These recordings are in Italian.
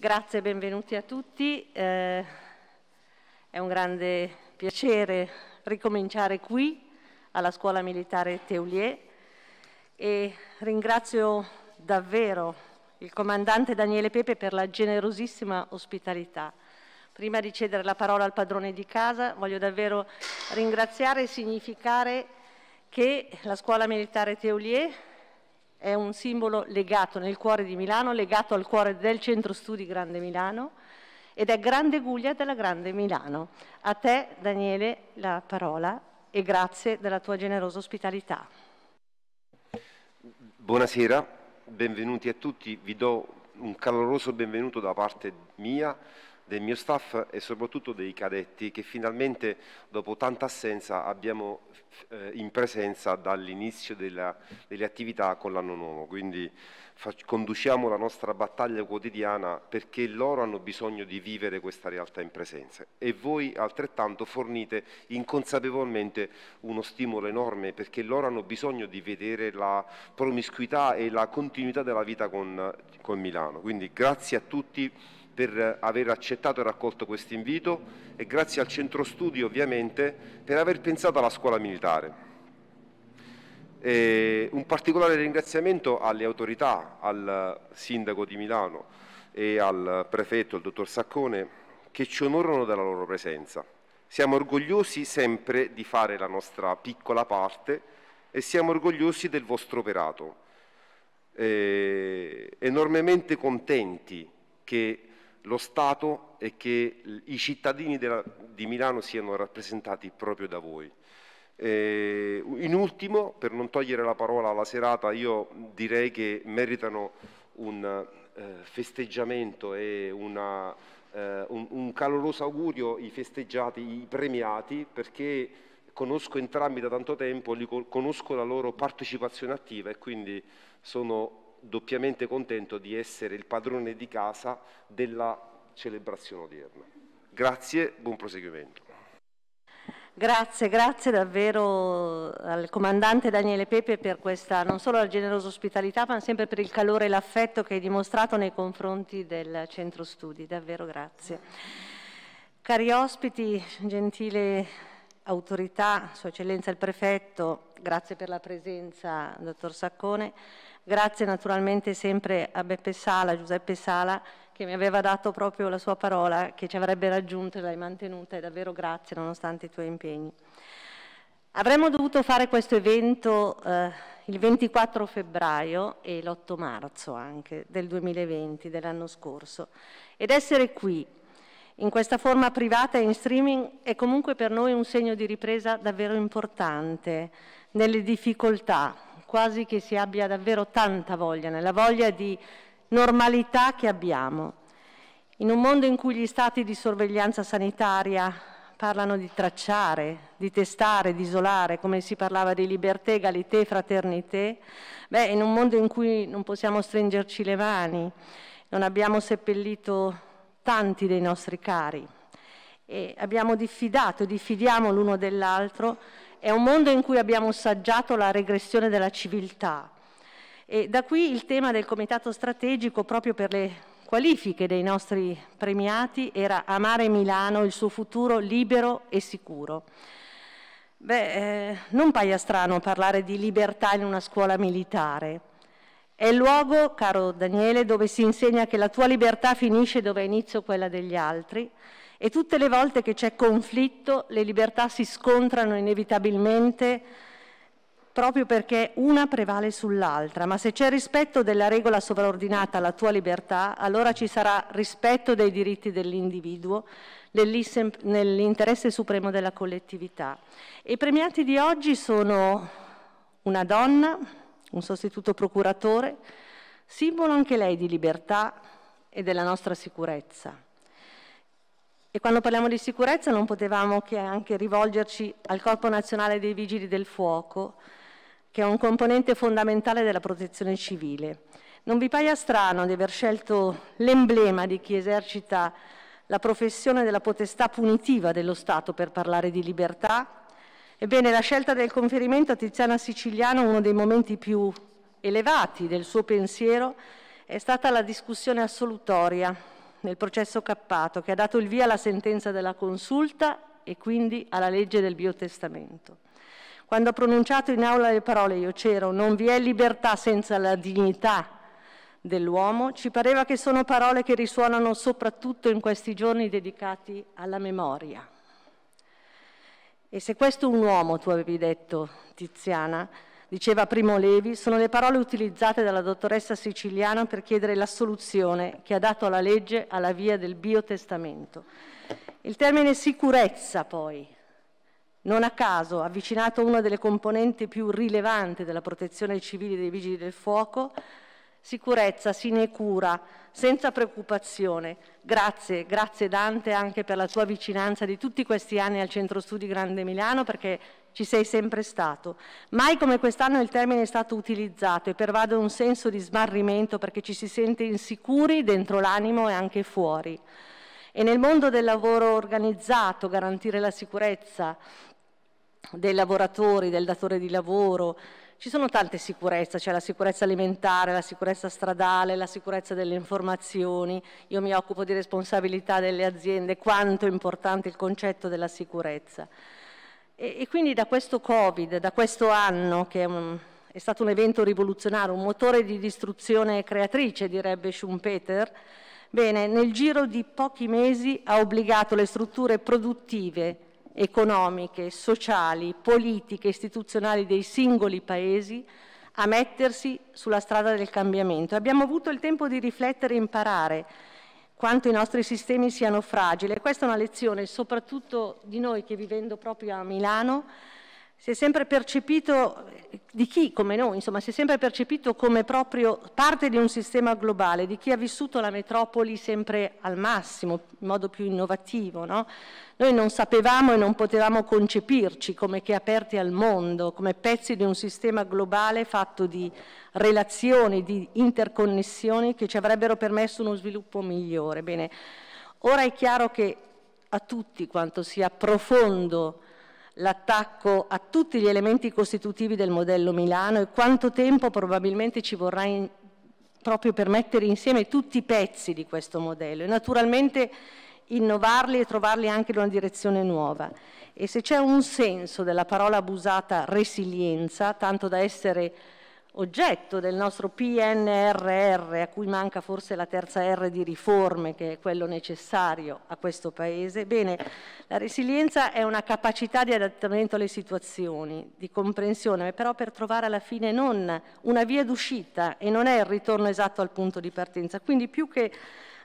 Grazie, benvenuti a tutti. Eh, è un grande piacere ricominciare qui alla Scuola Militare Teulier e ringrazio davvero il comandante Daniele Pepe per la generosissima ospitalità. Prima di cedere la parola al padrone di casa voglio davvero ringraziare e significare che la Scuola Militare Teulier è un simbolo legato nel cuore di Milano, legato al cuore del Centro Studi Grande Milano ed è Grande Guglia della Grande Milano. A te Daniele la parola e grazie della tua generosa ospitalità. Buonasera, benvenuti a tutti, vi do un caloroso benvenuto da parte mia del mio staff e soprattutto dei cadetti che finalmente dopo tanta assenza abbiamo eh, in presenza dall'inizio delle attività con l'anno nuovo. Quindi conduciamo la nostra battaglia quotidiana perché loro hanno bisogno di vivere questa realtà in presenza e voi altrettanto fornite inconsapevolmente uno stimolo enorme perché loro hanno bisogno di vedere la promiscuità e la continuità della vita con, con Milano. Quindi grazie a tutti per aver accettato e raccolto questo invito e grazie al centro studi ovviamente per aver pensato alla scuola militare. E un particolare ringraziamento alle autorità, al sindaco di Milano e al prefetto, il dottor Saccone, che ci onorano della loro presenza. Siamo orgogliosi sempre di fare la nostra piccola parte e siamo orgogliosi del vostro operato. E enormemente contenti che lo Stato e che i cittadini della, di Milano siano rappresentati proprio da voi. Eh, in ultimo, per non togliere la parola alla serata, io direi che meritano un eh, festeggiamento e una, eh, un, un, caloroso augurio i festeggiati, i premiati, perché conosco entrambi da tanto tempo, li conosco la loro partecipazione attiva e quindi sono doppiamente contento di essere il padrone di casa della celebrazione odierna. Grazie, buon proseguimento. Grazie, grazie davvero eh, al comandante Daniele Pepe per questa non solo la generosa ospitalità ma sempre per il calore e l'affetto che hai dimostrato nei confronti del centro studi, davvero grazie. Cari ospiti, gentile autorità, Sua Eccellenza il Prefetto, grazie per la presenza, Dottor Saccone. Grazie naturalmente sempre a Beppe Sala, Giuseppe Sala, che mi aveva dato proprio la sua parola, che ci avrebbe raggiunto e l'hai mantenuta, e davvero grazie nonostante i tuoi impegni. Avremmo dovuto fare questo evento eh, il 24 febbraio e l'8 marzo anche del 2020, dell'anno scorso, ed essere qui, in questa forma privata e in streaming, è comunque per noi un segno di ripresa davvero importante nelle difficoltà quasi che si abbia davvero tanta voglia, nella voglia di normalità che abbiamo. In un mondo in cui gli stati di sorveglianza sanitaria parlano di tracciare, di testare, di isolare, come si parlava di libertà, egalité, fraternité, beh, in un mondo in cui non possiamo stringerci le mani, non abbiamo seppellito tanti dei nostri cari e abbiamo diffidato, diffidiamo l'uno dell'altro è un mondo in cui abbiamo assaggiato la regressione della civiltà. E da qui il tema del comitato strategico proprio per le qualifiche dei nostri premiati era amare Milano, il suo futuro libero e sicuro. Beh, eh, non paia strano parlare di libertà in una scuola militare. È il luogo, caro Daniele, dove si insegna che la tua libertà finisce dove ha inizio quella degli altri e tutte le volte che c'è conflitto le libertà si scontrano inevitabilmente proprio perché una prevale sull'altra, ma se c'è rispetto della regola sovraordinata alla tua libertà, allora ci sarà rispetto dei diritti dell'individuo nell'interesse supremo della collettività. E i premiati di oggi sono una donna, un sostituto procuratore, simbolo anche lei di libertà e della nostra sicurezza. E quando parliamo di sicurezza non potevamo che anche rivolgerci al Corpo Nazionale dei Vigili del Fuoco, che è un componente fondamentale della protezione civile. Non vi paia strano di aver scelto l'emblema di chi esercita la professione della potestà punitiva dello Stato per parlare di libertà? Ebbene, la scelta del conferimento a Tiziana Siciliano, uno dei momenti più elevati del suo pensiero, è stata la discussione assolutoria nel processo cappato che ha dato il via alla sentenza della consulta e quindi alla legge del biotestamento. Quando ha pronunciato in aula le parole io c'ero, non vi è libertà senza la dignità dell'uomo, ci pareva che sono parole che risuonano soprattutto in questi giorni dedicati alla memoria. E se questo è un uomo, tu avevi detto, Tiziana, diceva Primo Levi, sono le parole utilizzate dalla dottoressa siciliana per chiedere l'assoluzione che ha dato alla legge alla via del biotestamento. Il termine sicurezza, poi, non a caso avvicinato a una delle componenti più rilevanti della protezione civile dei vigili del fuoco, sicurezza, sinecura, senza preoccupazione. Grazie, grazie Dante anche per la tua vicinanza di tutti questi anni al Centro Studi Grande Milano perché ci sei sempre stato. Mai come quest'anno il termine è stato utilizzato e pervade un senso di smarrimento perché ci si sente insicuri dentro l'animo e anche fuori. E nel mondo del lavoro organizzato, garantire la sicurezza dei lavoratori, del datore di lavoro, ci sono tante sicurezze, c'è cioè la sicurezza alimentare, la sicurezza stradale, la sicurezza delle informazioni, io mi occupo di responsabilità delle aziende, quanto è importante il concetto della sicurezza. E, e quindi da questo Covid, da questo anno, che è, un, è stato un evento rivoluzionario, un motore di distruzione creatrice, direbbe Schumpeter, Bene, nel giro di pochi mesi ha obbligato le strutture produttive, economiche, sociali, politiche, istituzionali dei singoli paesi a mettersi sulla strada del cambiamento. Abbiamo avuto il tempo di riflettere e imparare quanto i nostri sistemi siano fragili. Questa è una lezione soprattutto di noi che vivendo proprio a Milano si è sempre percepito eh, di chi come noi, insomma, si è sempre percepito come proprio parte di un sistema globale, di chi ha vissuto la metropoli sempre al massimo, in modo più innovativo. No? Noi non sapevamo e non potevamo concepirci come che aperti al mondo, come pezzi di un sistema globale fatto di relazioni, di interconnessioni che ci avrebbero permesso uno sviluppo migliore. Bene, ora è chiaro che a tutti quanto sia profondo l'attacco a tutti gli elementi costitutivi del modello Milano e quanto tempo probabilmente ci vorrà in, proprio per mettere insieme tutti i pezzi di questo modello e naturalmente innovarli e trovarli anche in una direzione nuova. E se c'è un senso della parola abusata resilienza, tanto da essere oggetto del nostro PNRR, a cui manca forse la terza R di riforme, che è quello necessario a questo Paese, bene, la resilienza è una capacità di adattamento alle situazioni, di comprensione, però per trovare alla fine non una via d'uscita e non è il ritorno esatto al punto di partenza. Quindi più che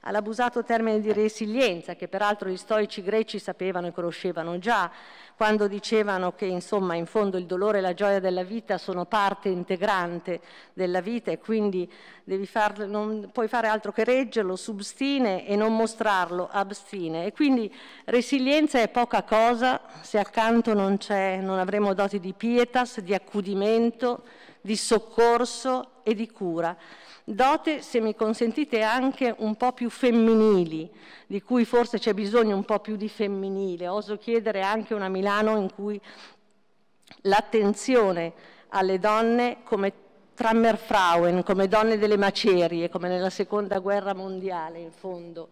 all'abusato termine di resilienza che peraltro gli stoici greci sapevano e conoscevano già quando dicevano che insomma in fondo il dolore e la gioia della vita sono parte integrante della vita e quindi devi far, non puoi fare altro che reggerlo, substine e non mostrarlo, abstine. E quindi resilienza è poca cosa se accanto non, non avremo doti di pietas, di accudimento, di soccorso e di cura, dote, se mi consentite, anche un po' più femminili, di cui forse c'è bisogno un po' più di femminile. Oso chiedere anche una Milano in cui l'attenzione alle donne come Trammerfrauen, come donne delle macerie, come nella seconda guerra mondiale in fondo.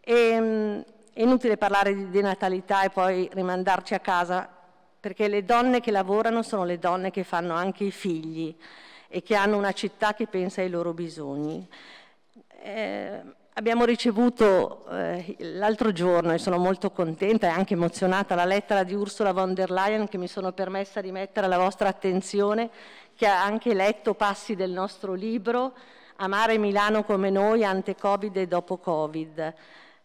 E, ehm, è inutile parlare di denatalità e poi rimandarci a casa, perché le donne che lavorano sono le donne che fanno anche i figli e che hanno una città che pensa ai loro bisogni. Eh, abbiamo ricevuto eh, l'altro giorno, e sono molto contenta e anche emozionata, la lettera di Ursula von der Leyen che mi sono permessa di mettere alla vostra attenzione, che ha anche letto passi del nostro libro, Amare Milano come noi, ante Covid e dopo Covid.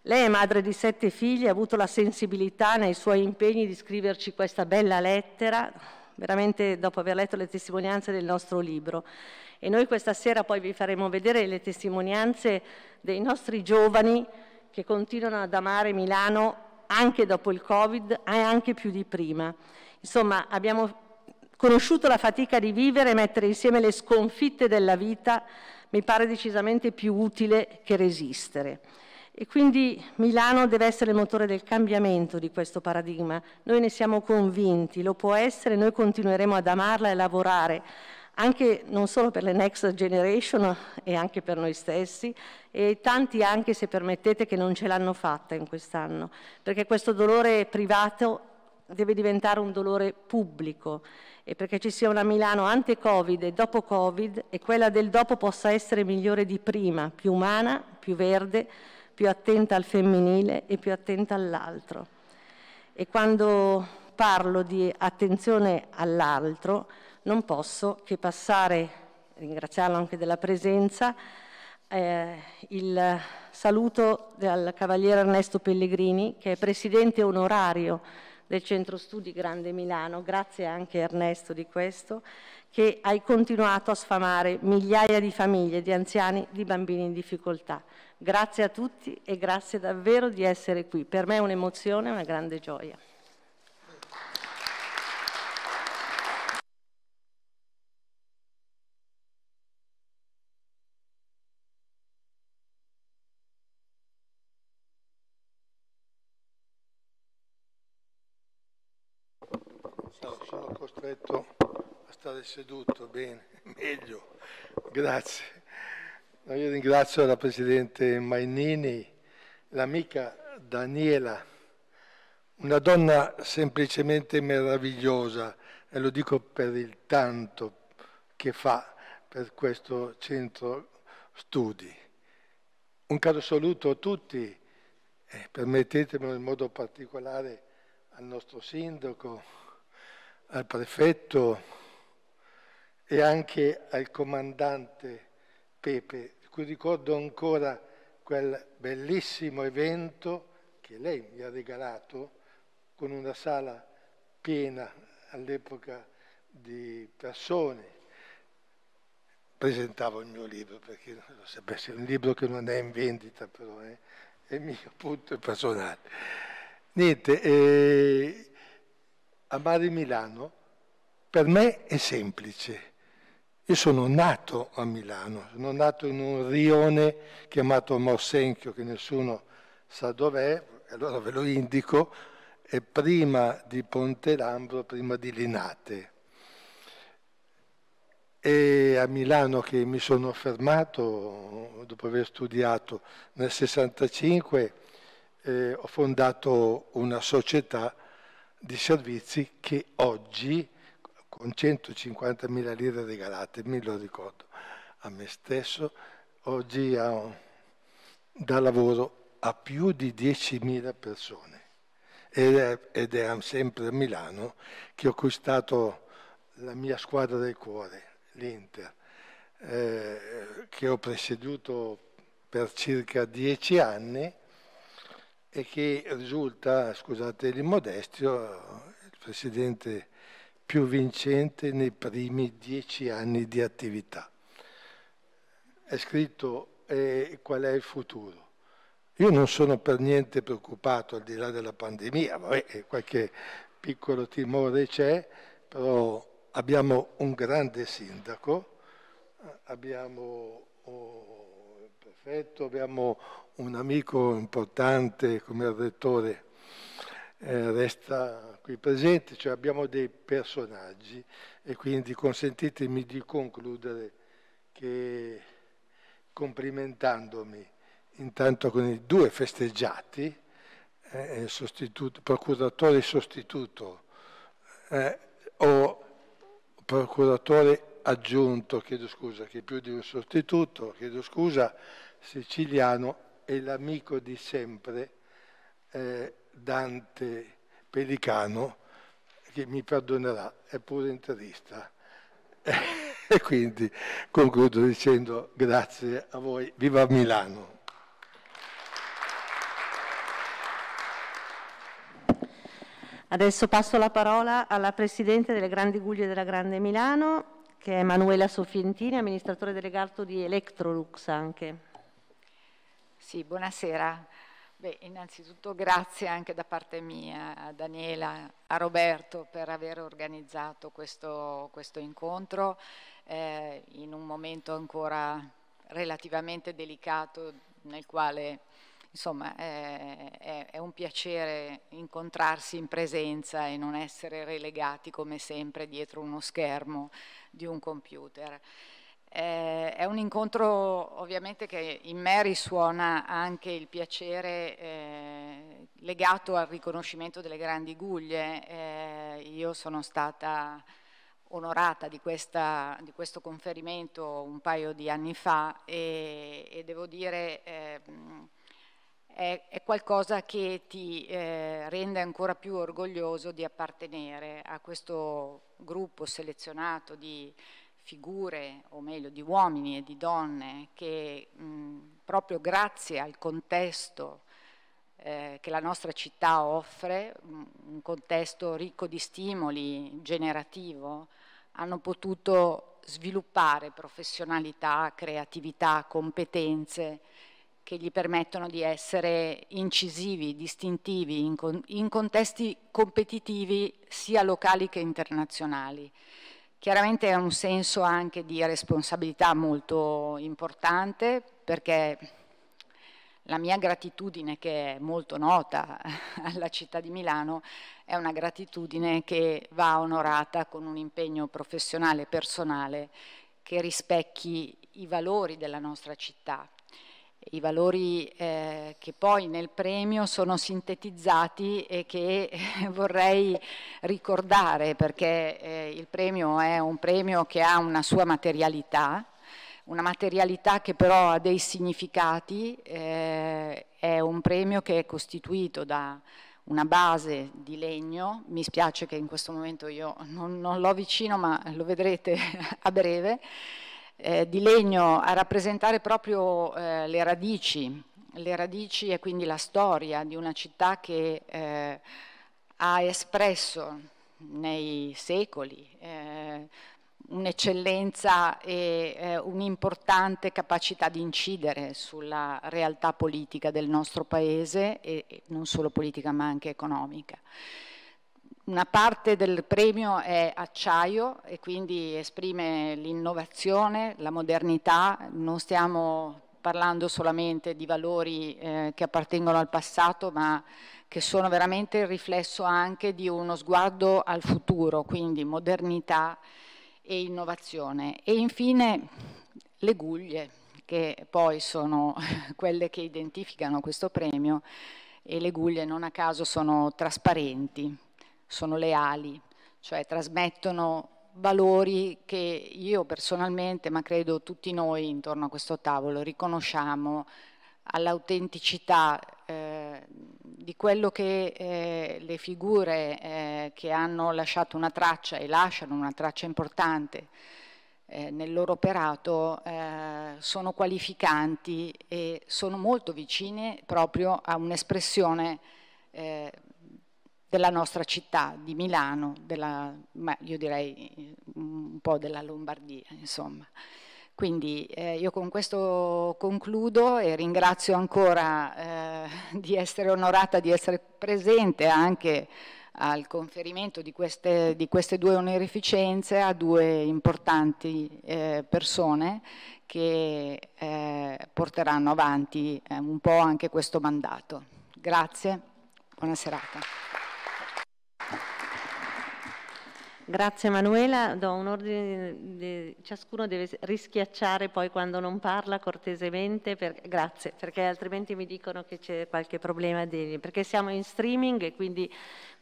Lei è madre di sette figli, ha avuto la sensibilità nei suoi impegni di scriverci questa bella lettera, veramente dopo aver letto le testimonianze del nostro libro. E noi questa sera poi vi faremo vedere le testimonianze dei nostri giovani che continuano ad amare Milano anche dopo il Covid e anche più di prima. Insomma, abbiamo conosciuto la fatica di vivere e mettere insieme le sconfitte della vita mi pare decisamente più utile che resistere. E quindi Milano deve essere il motore del cambiamento di questo paradigma. Noi ne siamo convinti, lo può essere, noi continueremo ad amarla e lavorare anche non solo per le next generation e anche per noi stessi e tanti anche se permettete che non ce l'hanno fatta in quest'anno, perché questo dolore privato deve diventare un dolore pubblico e perché ci sia una Milano ante-Covid e dopo Covid e quella del dopo possa essere migliore di prima, più umana, più verde, più attenta al femminile e più attenta all'altro. E quando parlo di attenzione all'altro, non posso che passare, ringraziarlo anche della presenza, eh, il saluto del Cavaliere Ernesto Pellegrini, che è presidente onorario del Centro Studi Grande Milano, grazie anche Ernesto di questo, che hai continuato a sfamare migliaia di famiglie, di anziani, di bambini in difficoltà. Grazie a tutti e grazie davvero di essere qui. Per me è un'emozione e una grande gioia. sono costretto a stare seduto, bene, meglio, grazie. Io ringrazio la Presidente Mainini, l'amica Daniela, una donna semplicemente meravigliosa, e lo dico per il tanto che fa per questo centro studi. Un caro saluto a tutti, e permettetemelo in modo particolare al nostro sindaco, al prefetto e anche al comandante Pepe, di cui ricordo ancora quel bellissimo evento che lei mi ha regalato con una sala piena all'epoca di persone. Presentavo il mio libro, perché non lo sapesse, è un libro che non è in vendita però, eh? è mio punto personale. Niente, eh, amare Milano per me è semplice io sono nato a Milano, sono nato in un rione chiamato Morsenchio, che nessuno sa dov'è, allora ve lo indico, è prima di Ponte Lambro, prima di Linate. È a Milano che mi sono fermato dopo aver studiato nel 65, eh, ho fondato una società di servizi che oggi con 150.000 lire regalate, me lo ricordo a me stesso, oggi dà lavoro a più di 10.000 persone ed è, ed è sempre a Milano che ho acquistato la mia squadra del cuore, l'Inter, eh, che ho presieduto per circa 10 anni e che risulta, scusate l'immodestio, il presidente più vincente nei primi dieci anni di attività. È scritto eh, qual è il futuro. Io non sono per niente preoccupato al di là della pandemia, vabbè, eh, qualche piccolo timore c'è, però abbiamo un grande sindaco, eh, abbiamo un oh, prefetto, abbiamo un amico importante come il rettore eh, resta qui presente, cioè abbiamo dei personaggi e quindi consentitemi di concludere che complimentandomi intanto con i due festeggiati, eh, sostituto, procuratore sostituto eh, o procuratore aggiunto, chiedo scusa, che più di un sostituto, chiedo scusa, siciliano e l'amico di sempre. Eh, Dante Pelicano, che mi perdonerà, è pure interista. e quindi concludo dicendo grazie a voi, viva Milano! Adesso passo la parola alla Presidente delle Grandi Guglie della Grande Milano, che è Emanuela Sofientini, amministratore delegato di Electrolux anche. Sì, buonasera. Beh, innanzitutto grazie anche da parte mia a Daniela, a Roberto per aver organizzato questo, questo incontro eh, in un momento ancora relativamente delicato nel quale insomma eh, è, è, un piacere incontrarsi in presenza e non essere relegati come sempre dietro uno schermo di un computer. Eh, è un incontro ovviamente che in me risuona anche il piacere eh, legato al riconoscimento delle grandi guglie. Eh, io sono stata onorata di, questa, di, questo conferimento un paio di anni fa e, e devo dire eh, è, è, qualcosa che ti eh, rende ancora più orgoglioso di appartenere a questo gruppo selezionato di figure, o meglio di uomini e di donne, che mh, proprio grazie al contesto eh, che la nostra città offre, mh, un contesto ricco di stimoli, generativo, hanno potuto sviluppare professionalità, creatività, competenze che gli permettono di essere incisivi, distintivi in, con in contesti competitivi sia locali che internazionali. Chiaramente è un senso anche di responsabilità molto importante perché la mia gratitudine che è molto nota alla città di Milano è una gratitudine che va onorata con un impegno professionale e personale che rispecchi i valori della nostra città i valori eh, che poi nel premio sono sintetizzati e che eh, vorrei ricordare perché eh, il premio è un premio che ha una sua materialità, una materialità che però ha dei significati, eh, è un premio che è costituito da una base di legno, mi spiace che in questo momento io non, non l'ho vicino ma lo vedrete a breve, eh, di legno a rappresentare proprio eh, le radici, le radici e quindi la storia di una città che eh, ha espresso nei secoli eh, un'eccellenza e eh, un'importante capacità di incidere sulla realtà politica del nostro paese e, e non solo politica ma anche economica. Una parte del premio è acciaio e quindi esprime l'innovazione, la modernità, non stiamo parlando solamente di valori eh, che appartengono al passato ma che sono veramente il riflesso anche di uno sguardo al futuro, quindi modernità e innovazione. E infine le guglie, che poi sono quelle che identificano questo premio e le guglie non a caso sono trasparenti sono leali, cioè trasmettono valori che io personalmente, ma credo tutti noi intorno a questo tavolo, riconosciamo all'autenticità eh, di quello che eh, le figure eh, che hanno lasciato una traccia e lasciano una traccia importante eh, nel loro operato eh, sono qualificanti e sono molto vicine proprio a un'espressione eh, della nostra città, di Milano, della, ma io direi mm, un po' della Lombardia, insomma. Quindi eh, io con questo concludo e ringrazio ancora eh, di essere onorata di essere presente anche al conferimento di queste, di queste due onorificenze a due importanti eh, persone che eh, porteranno avanti eh, un po' anche questo mandato. Grazie, buona serata. Grazie Manuela, do un ordine, di... ciascuno deve rischiacciare poi quando non parla cortesemente, per... grazie, perché altrimenti mi dicono che c'è qualche problema, di... perché siamo in streaming e quindi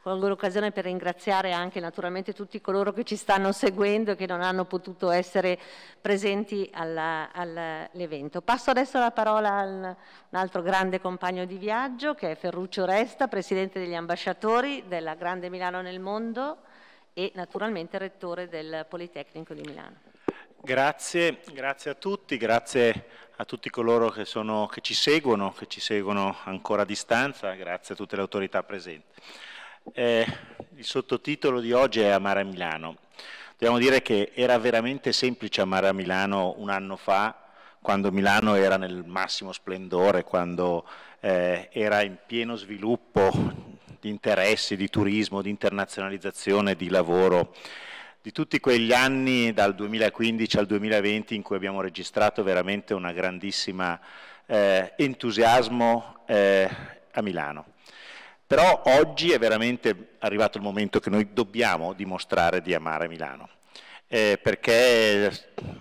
colgo l'occasione per ringraziare anche naturalmente tutti coloro che ci stanno seguendo e che non hanno potuto essere presenti all'evento. All Passo adesso la parola a un altro grande compagno di viaggio che è Ferruccio Resta, Presidente degli Ambasciatori della Grande Milano nel Mondo e naturalmente rettore del Politecnico di Milano. Grazie, grazie a tutti, grazie a tutti coloro che, sono, che, ci seguono, che ci seguono ancora a distanza, grazie a tutte le autorità presenti. Eh, il sottotitolo di oggi è Amare a Milano. Dobbiamo dire che era veramente semplice amare a Milano un anno fa, quando Milano era nel massimo splendore, quando eh, era in pieno sviluppo, di interessi, di turismo, di internazionalizzazione, di lavoro, di tutti quegli anni dal 2015 al 2020 in cui abbiamo registrato veramente una grandissima eh, entusiasmo eh, a Milano. Però oggi è veramente arrivato il momento che noi dobbiamo dimostrare di amare Milano, eh, perché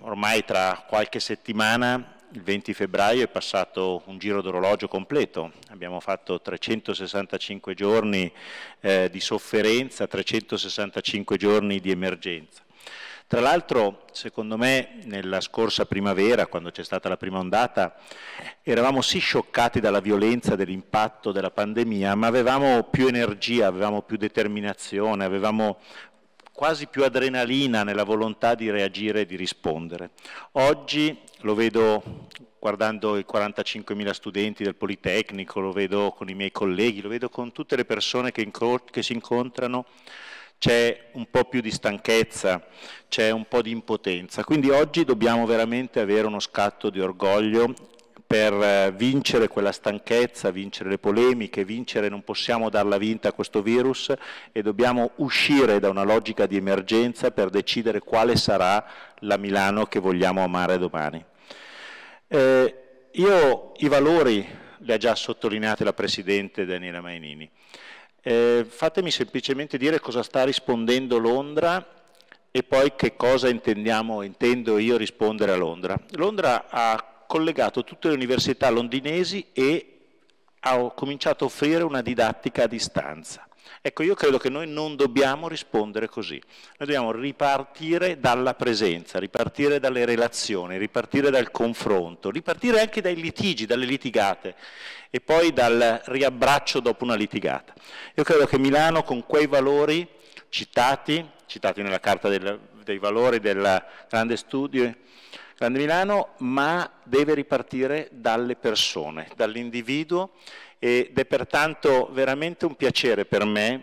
ormai tra qualche settimana il 20 febbraio è passato un giro d'orologio completo, abbiamo fatto 365 giorni eh, di sofferenza, 365 giorni di emergenza. Tra l'altro, secondo me, nella scorsa primavera, quando c'è stata la prima ondata, eravamo sì scioccati dalla violenza dell'impatto della pandemia, ma avevamo più energia, avevamo più determinazione, avevamo quasi più adrenalina nella volontà di reagire e di rispondere. Oggi lo vedo guardando i 45.000 studenti del Politecnico, lo vedo con i miei colleghi, lo vedo con tutte le persone che, che si incontrano, c'è un po' più di stanchezza, c'è un po' di impotenza. Quindi oggi dobbiamo veramente avere uno scatto di orgoglio per eh, vincere quella stanchezza, vincere le polemiche, vincere non possiamo darla vinta a questo virus e dobbiamo uscire da una logica di emergenza per decidere quale sarà la Milano che vogliamo amare domani. Eh, io i valori li ha già sottolineati la Presidente Daniela Mainini. Eh, fatemi semplicemente dire cosa sta rispondendo Londra e poi che cosa intendiamo, intendo io rispondere a Londra. Londra ha collegato tutte le università londinesi e ha cominciato a offrire una didattica a distanza. Ecco, io credo che noi non dobbiamo rispondere così, noi dobbiamo ripartire dalla presenza, ripartire dalle relazioni, ripartire dal confronto, ripartire anche dai litigi, dalle litigate e poi dal riabbraccio dopo una litigata. Io credo che Milano con quei valori citati, citati nella Carta dei Valori del Grande Studio, Grande Milano, ma deve ripartire dalle persone, dall'individuo ed è pertanto veramente un piacere per me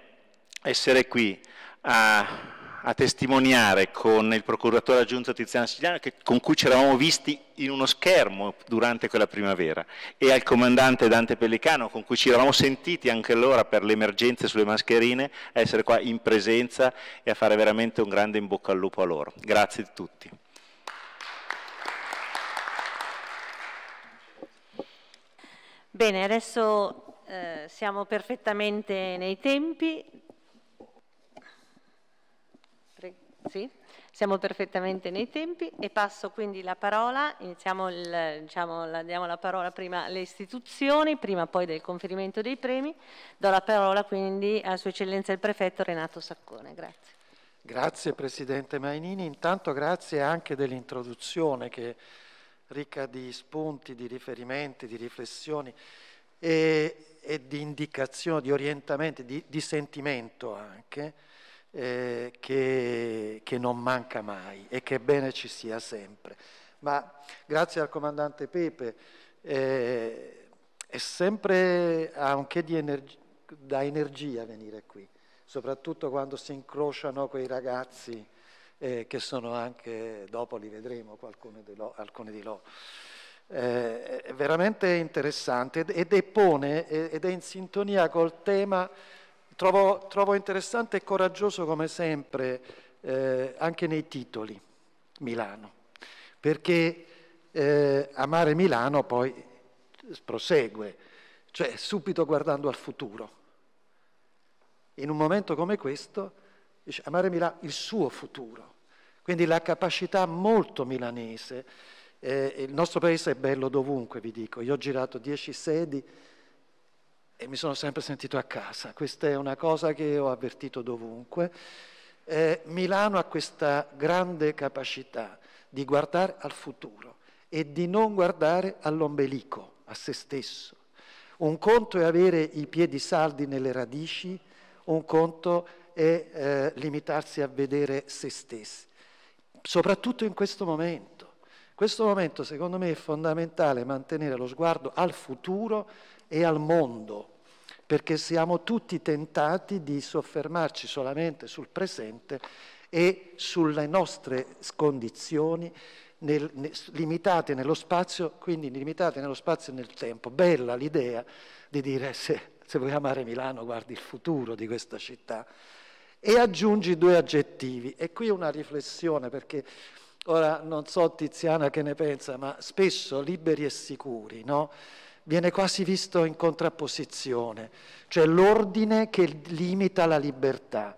essere qui a a testimoniare con il procuratore aggiunto Tiziano Sigliano, che, con cui ci eravamo visti in uno schermo durante quella primavera, e al comandante Dante Pellicano, con cui ci eravamo sentiti anche allora per le emergenze sulle mascherine, a essere qua in presenza e a fare veramente un grande in bocca al lupo a loro. Grazie a tutti. Bene, adesso eh, siamo perfettamente nei tempi. Pre sì, siamo perfettamente nei tempi e passo quindi la parola, il, diciamo, la, diamo la parola prima alle istituzioni, prima poi del conferimento dei premi. Do la parola quindi a Sua Eccellenza il Prefetto Renato Saccone. Grazie. Grazie Presidente Mainini, intanto grazie anche dell'introduzione che ricca di spunti, di riferimenti, di riflessioni e, e di indicazioni, di orientamenti, di, di sentimento anche, eh, che, che non manca mai e che bene ci sia sempre. Ma grazie al comandante Pepe, eh, è sempre anche energi da energia venire qui, soprattutto quando si incrociano quei ragazzi eh, che sono anche, dopo li vedremo di loro, alcune di loro. Eh, è veramente interessante ed è, pone, ed è in sintonia col tema, trovo, trovo interessante e coraggioso come sempre eh, anche nei titoli Milano, perché eh, amare Milano poi prosegue, cioè subito guardando al futuro. In un momento come questo Dice, amare Milano, il suo futuro. Quindi la capacità molto milanese. Eh, il nostro paese è bello dovunque, vi dico. Io ho girato dieci sedi e mi sono sempre sentito a casa. Questa è una cosa che ho avvertito dovunque. Eh, Milano ha questa grande capacità di guardare al futuro e di non guardare all'ombelico, a se stesso. Un conto è avere i piedi saldi nelle radici, un conto è e eh, limitarsi a vedere se stessi, soprattutto in questo momento. In questo momento secondo me è fondamentale mantenere lo sguardo al futuro e al mondo, perché siamo tutti tentati di soffermarci solamente sul presente e sulle nostre condizioni nel, ne, limitate nello spazio, quindi limitate nello spazio e nel tempo. Bella l'idea di dire se, se vuoi amare Milano guardi il futuro di questa città e aggiungi due aggettivi. E qui una riflessione perché ora non so Tiziana che ne pensa, ma spesso liberi e sicuri, no? Viene quasi visto in contrapposizione, cioè l'ordine che limita la libertà.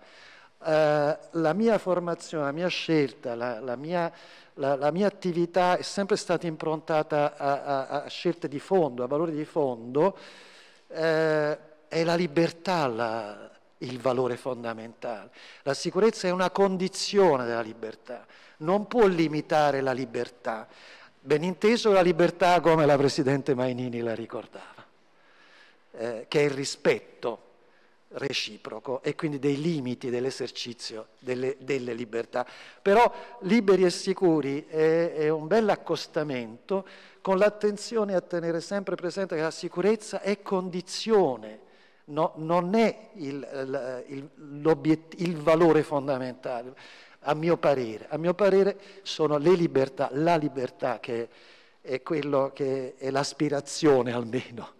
Uh, la mia formazione, la mia scelta, la, la, mia, la mia, attività è sempre stata improntata a, a, a, scelte di fondo, a valori di fondo, uh, è la libertà la, il valore fondamentale. La sicurezza è una condizione della libertà, non può limitare la libertà. Ben inteso la libertà come la Presidente Mainini la ricordava, eh, che è il rispetto reciproco e quindi dei limiti dell'esercizio delle, delle, libertà. Però liberi e sicuri è, è un bel accostamento con l'attenzione a tenere sempre presente che la sicurezza è condizione no, non è il, il, il valore fondamentale, a mio parere. A mio parere sono le libertà, la libertà che è quello che è l'aspirazione almeno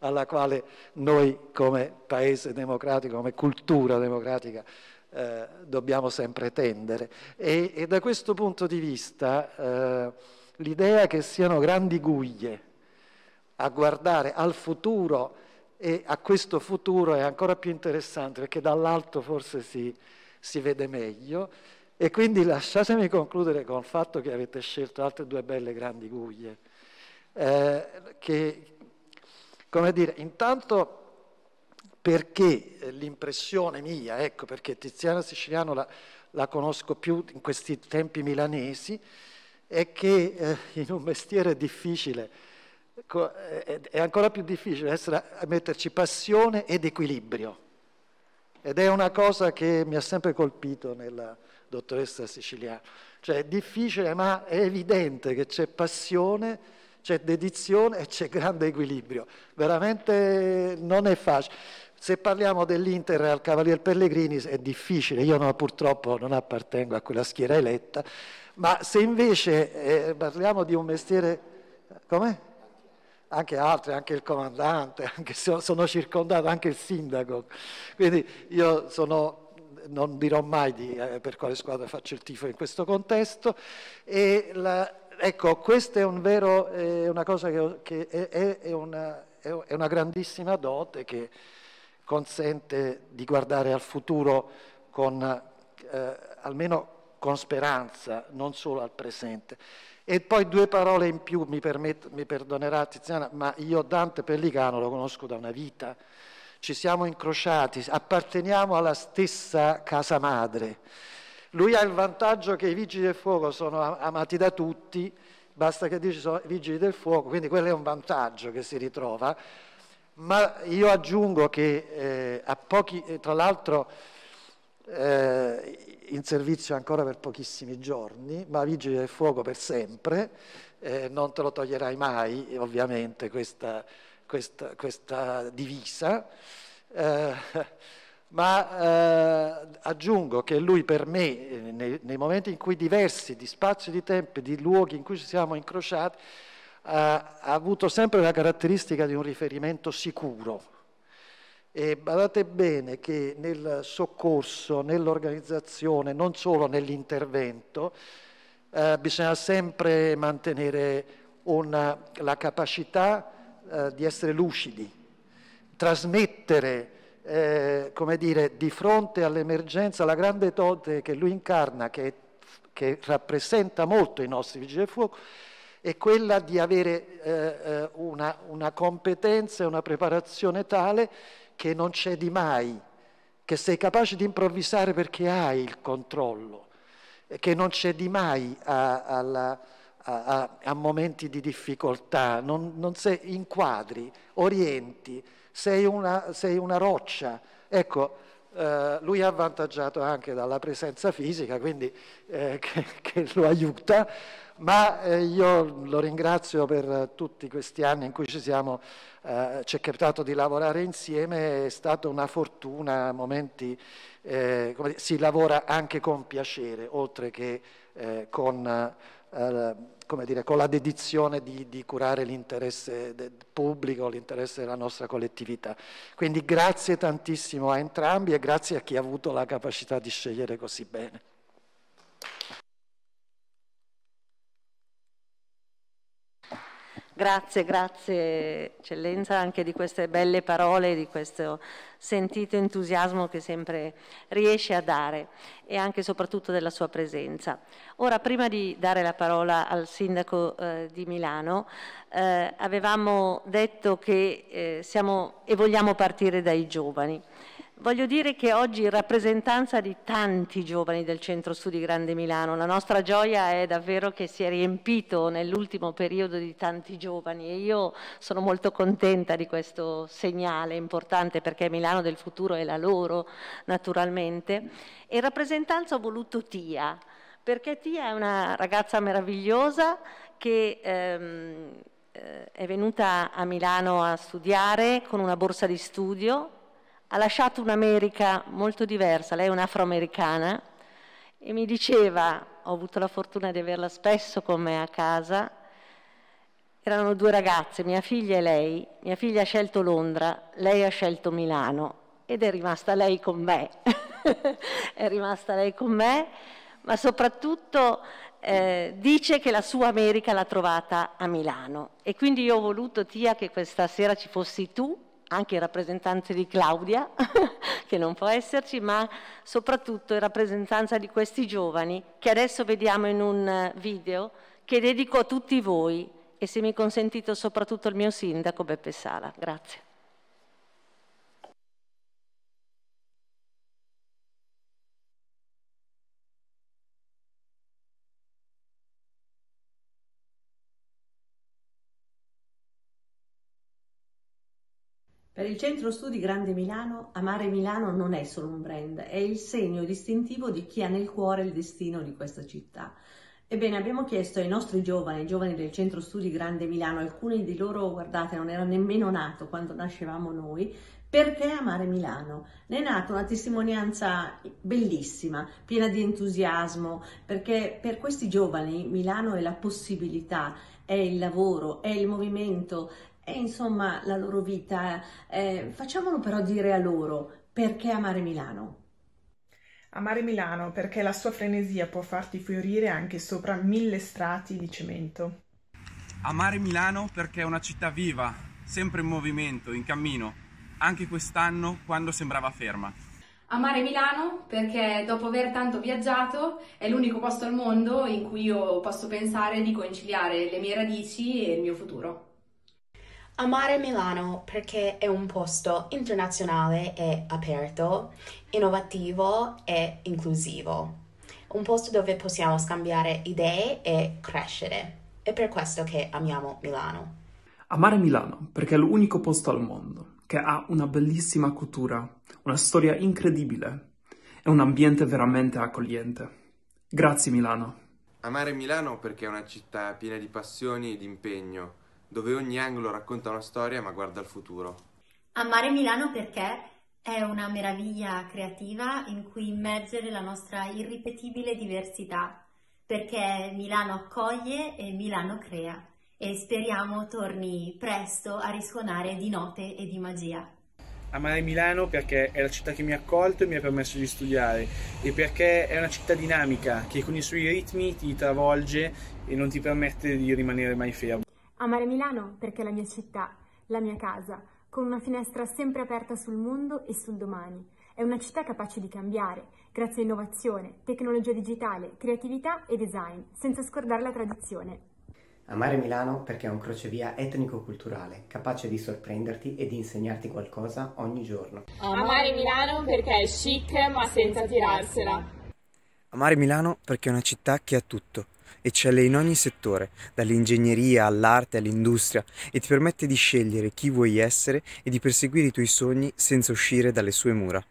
alla quale noi come paese democratico, come cultura democratica eh, dobbiamo sempre tendere. E, e, da questo punto di vista eh, l'idea che siano grandi guglie a guardare al futuro e a questo futuro è ancora più interessante perché dall'alto forse si, si vede meglio. E quindi lasciatemi concludere con il fatto che avete scelto altre due belle grandi guglie, eh, che, come dire, intanto perché l'impressione mia, ecco perché Tiziana Siciliano la, la conosco più in questi tempi milanesi, è che eh, in un mestiere difficile, eh, eh, è ancora più difficile essere, metterci passione ed equilibrio. Ed è una cosa che mi ha sempre colpito nella dottoressa siciliana. Cioè è difficile, ma è evidente che c'è passione, c'è dedizione e c'è grande equilibrio. Veramente non è facile. Se parliamo dell'Inter al Cavalier Pellegrini è difficile, io no, purtroppo non appartengo a quella schiera eletta, ma se invece eh, parliamo di un mestiere... Come? anche altri, anche il comandante, anche sono circondato, anche il sindaco. Quindi io sono, non dirò mai di, eh, per quale squadra faccio il tifo in questo contesto. La, ecco, questa è, un vero, eh, una cosa che, che è, è, una, è una grandissima dote che consente di guardare al futuro con, eh, almeno con speranza, non solo al presente. E poi due parole in più, mi, permet, mi perdonerà Tiziana, ma io Dante Pellicano lo conosco da una vita, ci siamo incrociati, apparteniamo alla stessa casa madre. Lui ha il vantaggio che i vigili del fuoco sono amati da tutti, basta che dici sono vigili del fuoco, quindi quello è un vantaggio che si ritrova. Ma io aggiungo che eh, a pochi, tra l'altro, eh, in servizio ancora per pochissimi giorni, ma vigile del fuoco per sempre, eh, non te lo toglierai mai ovviamente questa, questa, questa divisa, eh, ma eh, aggiungo che lui per me, eh, nei, nei, momenti in cui diversi di spazio, di tempo, di luoghi in cui ci siamo incrociati, ha avuto sempre la caratteristica di un riferimento sicuro, e badate bene che nel soccorso, nell'organizzazione, non solo nell'intervento, eh, bisogna sempre mantenere una, la capacità eh, di essere lucidi, trasmettere eh, come dire, di fronte all'emergenza, la grande dote che lui incarna, che, che, rappresenta molto i nostri vigili del fuoco, è quella di avere eh, eh una, una competenza e una preparazione tale che non cedi mai, che sei capace di improvvisare perché hai il controllo, che non cedi mai a, alla, a, a momenti di difficoltà, non, non sei, inquadri, orienti, sei una, sei una roccia. Ecco, eh, lui è avvantaggiato anche dalla presenza fisica, quindi eh, che, che lo aiuta ma eh, io lo ringrazio per tutti questi anni in cui ci siamo, eh, ci è capitato di lavorare insieme, è stata una fortuna, a momenti, eh, come dire, si lavora anche con piacere, oltre che eh, con, eh, dire, con, la dedizione di, di curare l'interesse pubblico, l'interesse della nostra collettività. Quindi grazie tantissimo a entrambi e grazie a chi ha avuto la capacità di scegliere così bene. Grazie, grazie eccellenza anche di queste belle parole, di questo sentito entusiasmo che sempre riesce a dare e anche e soprattutto della sua presenza. Ora, prima di dare la parola al sindaco eh, di Milano, eh, avevamo detto che eh, siamo e vogliamo partire dai giovani. Voglio dire che oggi in rappresentanza di tanti giovani del Centro Studi Grande Milano, la nostra gioia è davvero che si è riempito nell'ultimo periodo di tanti giovani e io sono molto contenta di questo segnale importante perché Milano del futuro è la loro naturalmente e in rappresentanza ho voluto Tia perché Tia è una ragazza meravigliosa che... Ehm, eh, è venuta a Milano a studiare con una borsa di studio ha lasciato un'America molto diversa, lei è un'afroamericana e mi diceva, ho avuto la fortuna di averla spesso con me a casa, erano due ragazze, mia figlia e lei, mia figlia ha scelto Londra, lei ha scelto Milano ed è rimasta lei con me, è rimasta lei con me, ma soprattutto eh, dice che la sua America l'ha trovata a Milano e quindi io ho voluto Tia che questa sera ci fossi tu anche in rappresentanza di Claudia, che non può esserci, ma soprattutto in rappresentanza di questi giovani che adesso vediamo in un eh, video che dedico a tutti voi e se mi consentito soprattutto al mio sindaco Beppe Sala. Grazie. Per il Centro Studi Grande Milano, Amare Milano non è solo un brand, è il segno distintivo di chi ha nel cuore il destino di questa città. Ebbene, abbiamo chiesto ai nostri giovani, ai giovani del Centro Studi Grande Milano, alcuni di loro, guardate, non erano nemmeno nato quando nascevamo noi, perché amare Milano? Ne è nata una testimonianza bellissima, piena di entusiasmo, perché per questi giovani Milano è la possibilità, è il lavoro, è il movimento, e insomma la loro vita. Eh, eh, facciamolo però dire a loro perché amare Milano. Amare Milano perché la sua frenesia può farti fiorire anche sopra mille strati di cemento. Amare Milano perché è una città viva, sempre in movimento, in cammino, anche quest'anno quando sembrava ferma. Amare Milano perché dopo aver tanto viaggiato è l'unico posto al mondo in cui io posso pensare di conciliare le mie radici e il mio futuro. Amare Milano perché è un posto internazionale e aperto, innovativo e inclusivo. Un posto dove possiamo scambiare idee e crescere. È per questo che amiamo Milano. Amare Milano perché è l'unico posto al mondo che ha una bellissima cultura, una storia incredibile e un ambiente veramente accogliente. Grazie Milano. Amare Milano perché è una città piena di passioni e di impegno dove ogni angolo racconta una storia ma guarda al futuro. Amare Milano perché è una meraviglia creativa in cui immergere la nostra irripetibile diversità, perché Milano accoglie e Milano crea e speriamo torni presto a risuonare di note e di magia. Amare Milano perché è la città che mi ha accolto e mi ha permesso di studiare e perché è una città dinamica che con i suoi ritmi ti travolge e non ti permette di rimanere mai fermo. Amare Milano perché è la mia città, la mia casa, con una finestra sempre aperta sul mondo e sul domani. È una città capace di cambiare, grazie a innovazione, tecnologia digitale, creatività e design, senza scordare la tradizione. Amare Milano perché è un crocevia etnico-culturale, capace di sorprenderti e di insegnarti qualcosa ogni giorno. Amare Milano perché è chic ma senza tirarsela. Amare Milano perché è una città che ha tutto, eccelle in ogni settore, dall'ingegneria all'arte all'industria e ti permette di scegliere chi vuoi essere e di perseguire i tuoi sogni senza uscire dalle sue mura.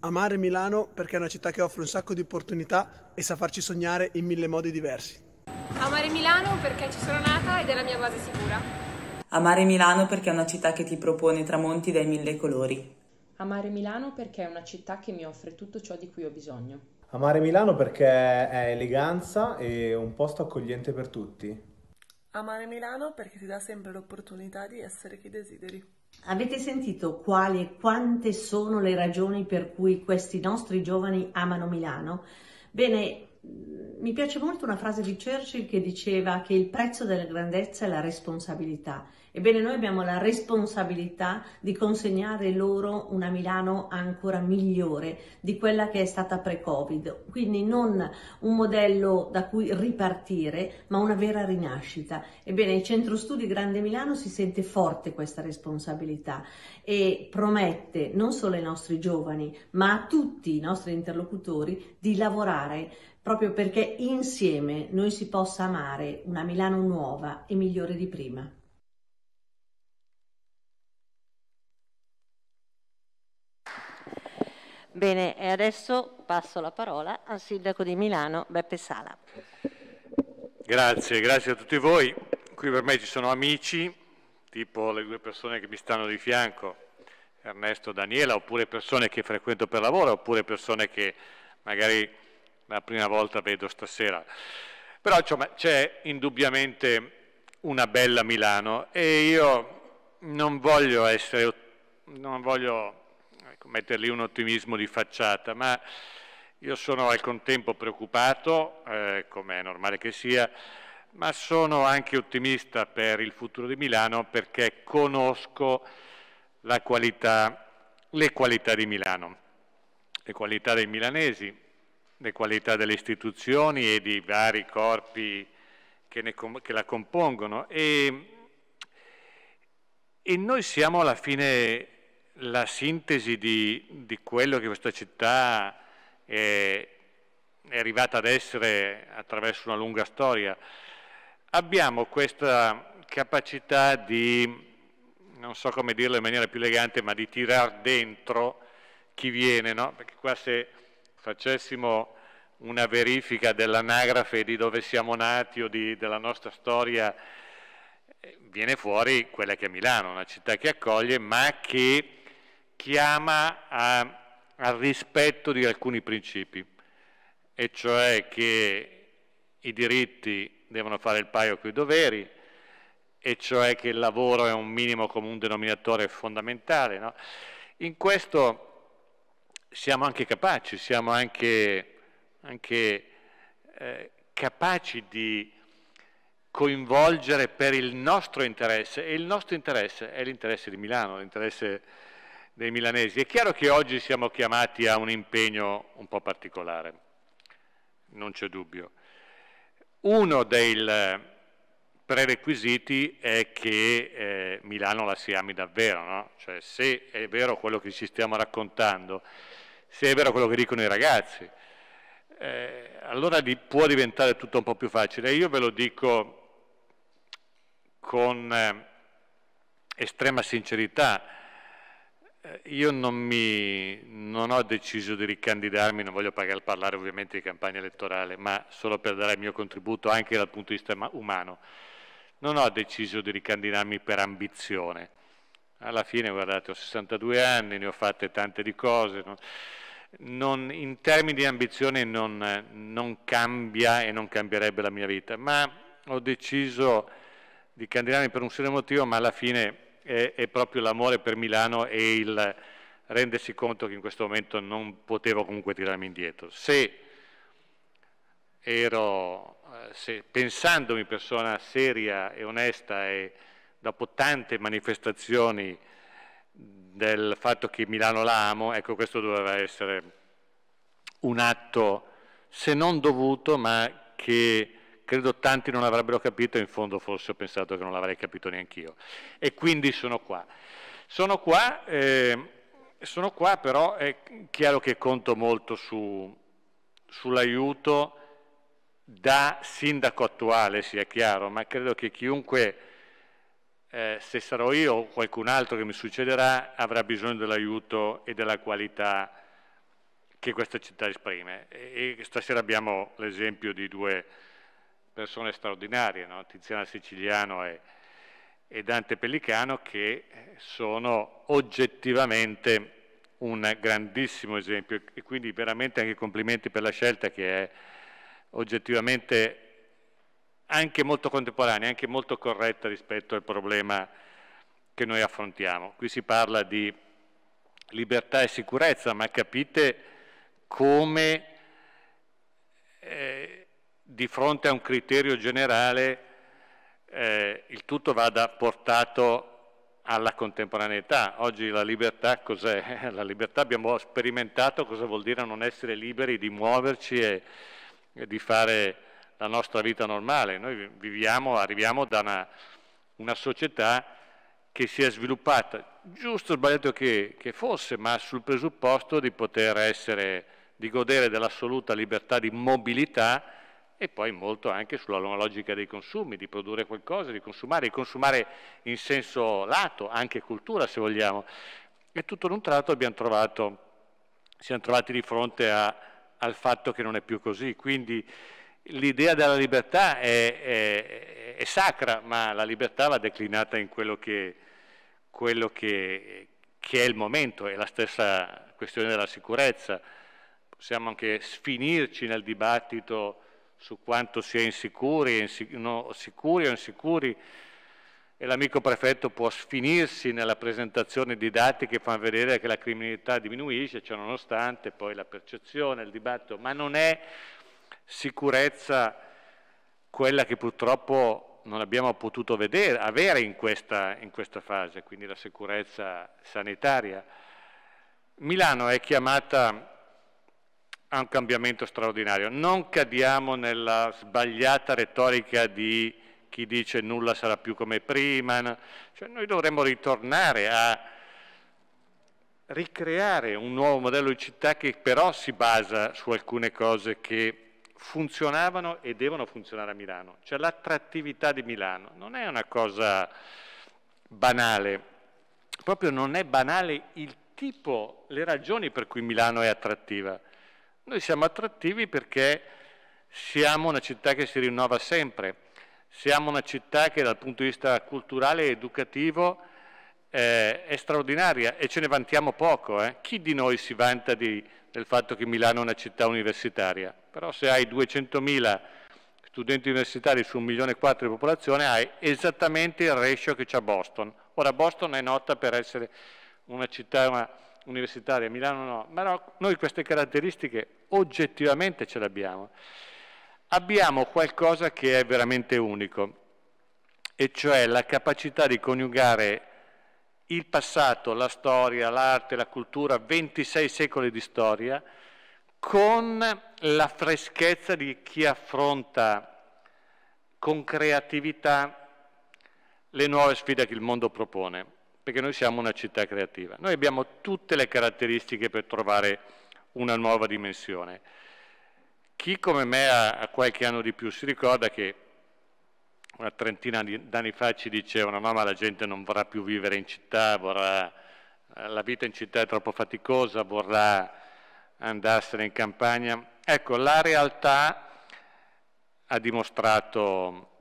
Amare Milano perché è una città che offre un sacco di opportunità e sa farci sognare in mille modi diversi. Amare Milano perché ci sono nata ed è la mia base sicura. Amare Milano perché è una città che ti propone tramonti dai mille colori. Amare Milano perché è una città che mi offre tutto ciò di cui ho bisogno. Amare Milano perché è eleganza e un posto accogliente per tutti. Amare Milano perché ti dà sempre l'opportunità di essere chi desideri. Avete sentito quali e quante sono le ragioni per cui questi nostri giovani amano Milano? Bene, mi piace molto una frase di Churchill che diceva che il prezzo della grandezza è la responsabilità. Ebbene, noi abbiamo la responsabilità di consegnare loro una Milano ancora migliore di quella che è stata pre-Covid, quindi non un modello da cui ripartire, ma una vera rinascita. Ebbene, il Centro Studi Grande Milano si sente forte questa responsabilità e promette non solo ai nostri giovani, ma a tutti i nostri interlocutori di lavorare proprio perché insieme noi si possa amare una Milano nuova e migliore di prima. Bene, e adesso passo la parola al sindaco di Milano, Beppe Sala. Grazie, grazie a tutti voi. Qui per me ci sono amici, tipo le due persone che mi stanno di fianco, Ernesto e Daniela, oppure persone che frequento per lavoro, oppure persone che magari la prima volta vedo stasera. Però insomma c'è indubbiamente una bella Milano e io non voglio essere, non voglio ecco, metterli un ottimismo di facciata, ma io sono al contempo preoccupato, eh, come è normale che sia, ma sono anche ottimista per il futuro di Milano perché conosco qualità, le qualità di Milano, le qualità dei milanesi, le qualità delle istituzioni e di vari corpi che, ne, che la compongono. E, e, noi siamo alla fine la sintesi di, di quello che questa città è, è arrivata ad essere attraverso una lunga storia. Abbiamo questa capacità di non so come dirlo in maniera più elegante, ma di tirar dentro chi viene, no? Perché qua se facessimo una verifica dell'anagrafe di dove siamo nati o di, della nostra storia, eh, viene fuori quella che è Milano, una città che accoglie ma che chiama a, al rispetto di alcuni principi, e cioè che i diritti devono fare il paio con i doveri, e cioè che il lavoro è un minimo comune denominatore fondamentale. No? In questo siamo anche capaci, siamo anche, anche eh, capaci di coinvolgere per il nostro interesse e il nostro interesse è l'interesse di Milano, l'interesse dei milanesi. È chiaro che oggi siamo chiamati a un impegno un po' particolare, non c'è dubbio. Uno dei prerequisiti è che eh, Milano la si ami davvero, no? cioè se è vero quello che ci stiamo raccontando, se è vero quello che dicono i ragazzi, eh, allora di, può diventare tutto un po' più facile. Io ve lo dico con eh, estrema sincerità, eh, io non, mi, non, ho deciso di ricandidarmi, non voglio parlare ovviamente di campagna elettorale, ma solo per dare il mio contributo anche dal punto di vista umano. Non ho deciso di ricandidarmi per ambizione, alla fine, guardate, ho 62 anni, ne ho fatte tante di cose. No? Non, in termini di ambizione non, non cambia e non cambierebbe la mia vita, ma ho deciso di candidarmi per un serio motivo, ma alla fine è, è proprio l'amore per Milano e il rendersi conto che in questo momento non potevo comunque tirarmi indietro. Se ero, eh, se, pensandomi persona seria e onesta e dopo tante manifestazioni del fatto che Milano la ecco questo doveva essere un atto se non dovuto, ma che credo tanti non avrebbero capito, in fondo forse ho pensato che non l'avrei capito neanch'io. E quindi sono qua. Sono qua, eh, sono qua però è chiaro che conto molto su, sull'aiuto da sindaco attuale, sia chiaro, ma credo che chiunque eh, se sarò io o qualcun altro che mi succederà, avrà bisogno dell'aiuto e della qualità che questa città esprime. E, e stasera abbiamo l'esempio di due persone straordinarie, no? Tiziana Siciliano e, e Dante Pellicano, che sono oggettivamente un grandissimo esempio e quindi veramente anche complimenti per la scelta che è oggettivamente anche molto contemporanea, anche molto corretta rispetto al problema che noi affrontiamo. Qui si parla di libertà e sicurezza, ma capite come eh, di fronte a un criterio generale eh, il tutto vada portato alla contemporaneità. Oggi la libertà cos'è? La libertà abbiamo sperimentato cosa vuol dire non essere liberi di muoverci e, e di fare la nostra vita normale. Noi viviamo, arriviamo da una, una società che si è sviluppata, giusto o sbagliato che, che, fosse, ma sul presupposto di poter essere, di godere dell'assoluta libertà di mobilità e poi molto anche sulla logica dei consumi, di produrre qualcosa, di consumare, di consumare in senso lato, anche cultura se vogliamo. E tutto in un tratto abbiamo trovato, siamo trovati di fronte a, al fatto che non è più così. Quindi l'idea della libertà è, è, è, sacra, ma la libertà va declinata in quello, che, quello che, che, è il momento, è la stessa questione della sicurezza. Possiamo anche sfinirci nel dibattito su quanto si è insicuri, insic- no, sicuri o insicuri, e l'amico prefetto può sfinirsi nella presentazione di dati che fanno vedere che la criminalità diminuisce, ciononostante poi la percezione, il dibattito, ma non è sicurezza, quella che purtroppo non abbiamo potuto vedere, avere in questa, in questa fase, quindi la sicurezza sanitaria. Milano è chiamata a un cambiamento straordinario. Non cadiamo nella sbagliata retorica di chi dice nulla sarà più come prima. Cioè, noi dovremmo ritornare a ricreare un nuovo modello di città che però si basa su alcune cose che funzionavano e devono funzionare a Milano, cioè l'attrattività di Milano. Non è una cosa banale, proprio non è banale il tipo, le ragioni per cui Milano è attrattiva. Noi siamo attrattivi perché siamo una città che si rinnova sempre, siamo una città che dal punto di vista culturale e educativo eh, è straordinaria e ce ne vantiamo poco. Eh. Chi di noi si vanta di del fatto che Milano è una città universitaria, però se hai 200.000 studenti universitari su 1 milione e 4 di popolazione hai esattamente il ratio che c'ha Boston. Ora Boston è nota per essere una città una universitaria, Milano no, ma no, noi queste caratteristiche oggettivamente ce le abbiamo. Abbiamo qualcosa che è veramente unico, e cioè la capacità di coniugare il passato, la storia, l'arte, la cultura, 26 secoli di storia, con la freschezza di chi affronta con creatività le nuove sfide che il mondo propone, perché noi siamo una città creativa. Noi abbiamo tutte le caratteristiche per trovare una nuova dimensione. Chi come me ha qualche anno di più si ricorda che una trentina di anni fa ci dicevano no ma la gente non vorrà più vivere in città, vorrà, eh, la vita in città è troppo faticosa, vorrà andarsene in campagna. Ecco, la realtà ha dimostrato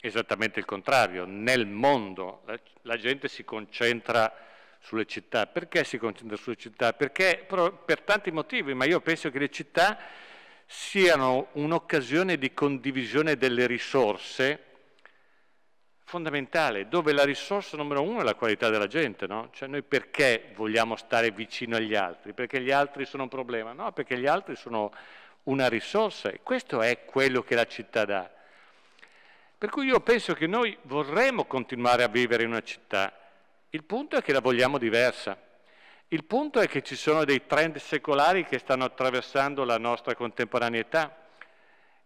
esattamente il contrario. Nel mondo la, la gente si concentra sulle città. Perché si concentra sulle città? Perché per, per tanti motivi, ma io penso che le città siano un'occasione di condivisione delle risorse fondamentale, dove la risorsa numero uno è la qualità della gente, no? Cioè noi perché vogliamo stare vicino agli altri? Perché gli altri sono un problema? No, perché gli altri sono una risorsa e questo è quello che la città dà. Per cui io penso che noi vorremmo continuare a vivere in una città, il punto è che la vogliamo diversa. Il punto è che ci sono dei trend secolari che stanno attraversando la nostra contemporaneità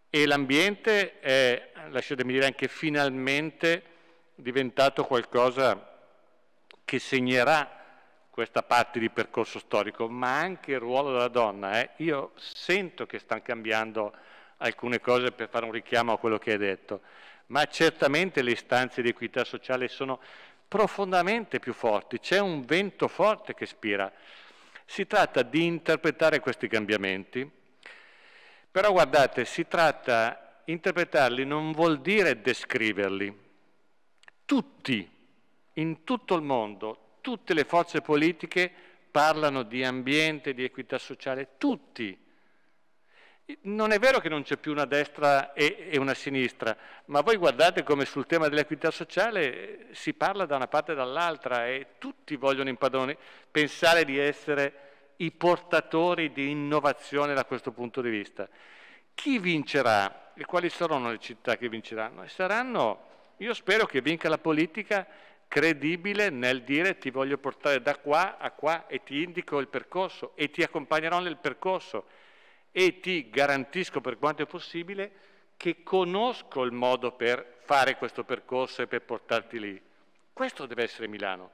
e l'ambiente è, lasciatemi dire, anche finalmente diventato qualcosa che segnerà questa parte di percorso storico, ma anche il ruolo della donna. Eh. Io sento che stanno cambiando alcune cose per fare un richiamo a quello che hai detto, ma certamente le istanze di equità sociale sono profondamente più forti, c'è un vento forte che spira. Si tratta di interpretare questi cambiamenti, però guardate, si tratta, interpretarli non vuol dire descriverli. Tutti, in tutto il mondo, tutte le forze politiche parlano di ambiente, di equità sociale, tutti non è vero che non c'è più una destra e, e, una sinistra, ma voi guardate come sul tema dell'equità sociale eh, si parla da una parte e dall'altra e tutti vogliono impadroni, pensare di essere i portatori di innovazione da questo punto di vista. Chi vincerà e quali saranno le città che vinceranno? E saranno, io spero che vinca la politica credibile nel dire ti voglio portare da qua a qua e ti indico il percorso e ti accompagnerò nel percorso e ti garantisco per quanto è possibile che conosco il modo per fare questo percorso e per portarti lì. Questo deve essere Milano.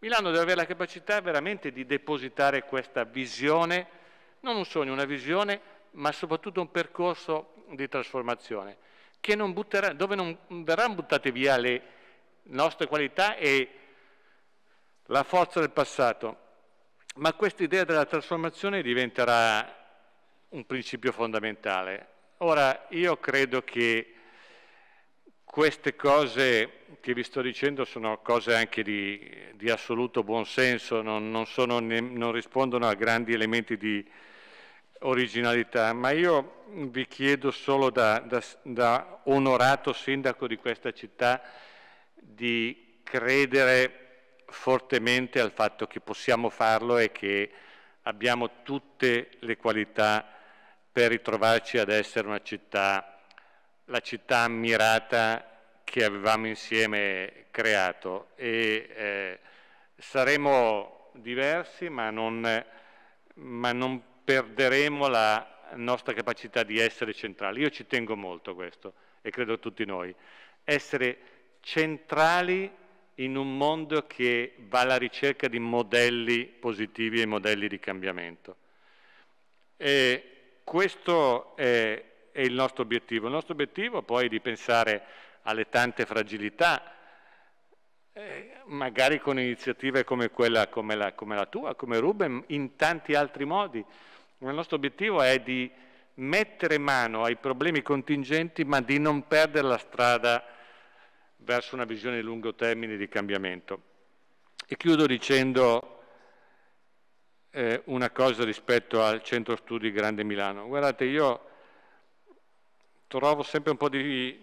Milano deve avere la capacità veramente di depositare questa visione, non un sogno, una visione, ma soprattutto un percorso di trasformazione, non butterà, dove non verranno buttate via le nostre qualità e la forza del passato, ma questa idea della trasformazione diventerà un principio fondamentale. Ora, io credo che queste cose che vi sto dicendo sono cose anche di, di assoluto buonsenso, non, non, sono, non rispondono a grandi elementi di originalità, ma io vi chiedo solo da, da, da onorato sindaco di questa città di credere fortemente al fatto che possiamo farlo e che abbiamo tutte le qualità per ritrovarci ad essere una città, la città ammirata che avevamo insieme creato e eh, saremo diversi ma non, ma non perderemo la nostra capacità di essere centrali. Io ci tengo molto a questo e credo a tutti noi. Essere centrali in un mondo che va alla ricerca di modelli positivi e modelli di cambiamento. E questo è, è il nostro obiettivo. Il nostro obiettivo poi è di pensare alle tante fragilità, eh, magari con iniziative come quella, come la, come la tua, come Ruben, in tanti altri modi. Il nostro obiettivo è di mettere mano ai problemi contingenti, ma di non perdere la strada verso una visione di lungo termine di cambiamento. E chiudo dicendo eh, una cosa rispetto al Centro Studi Grande Milano. Guardate, io trovo sempre un po' di,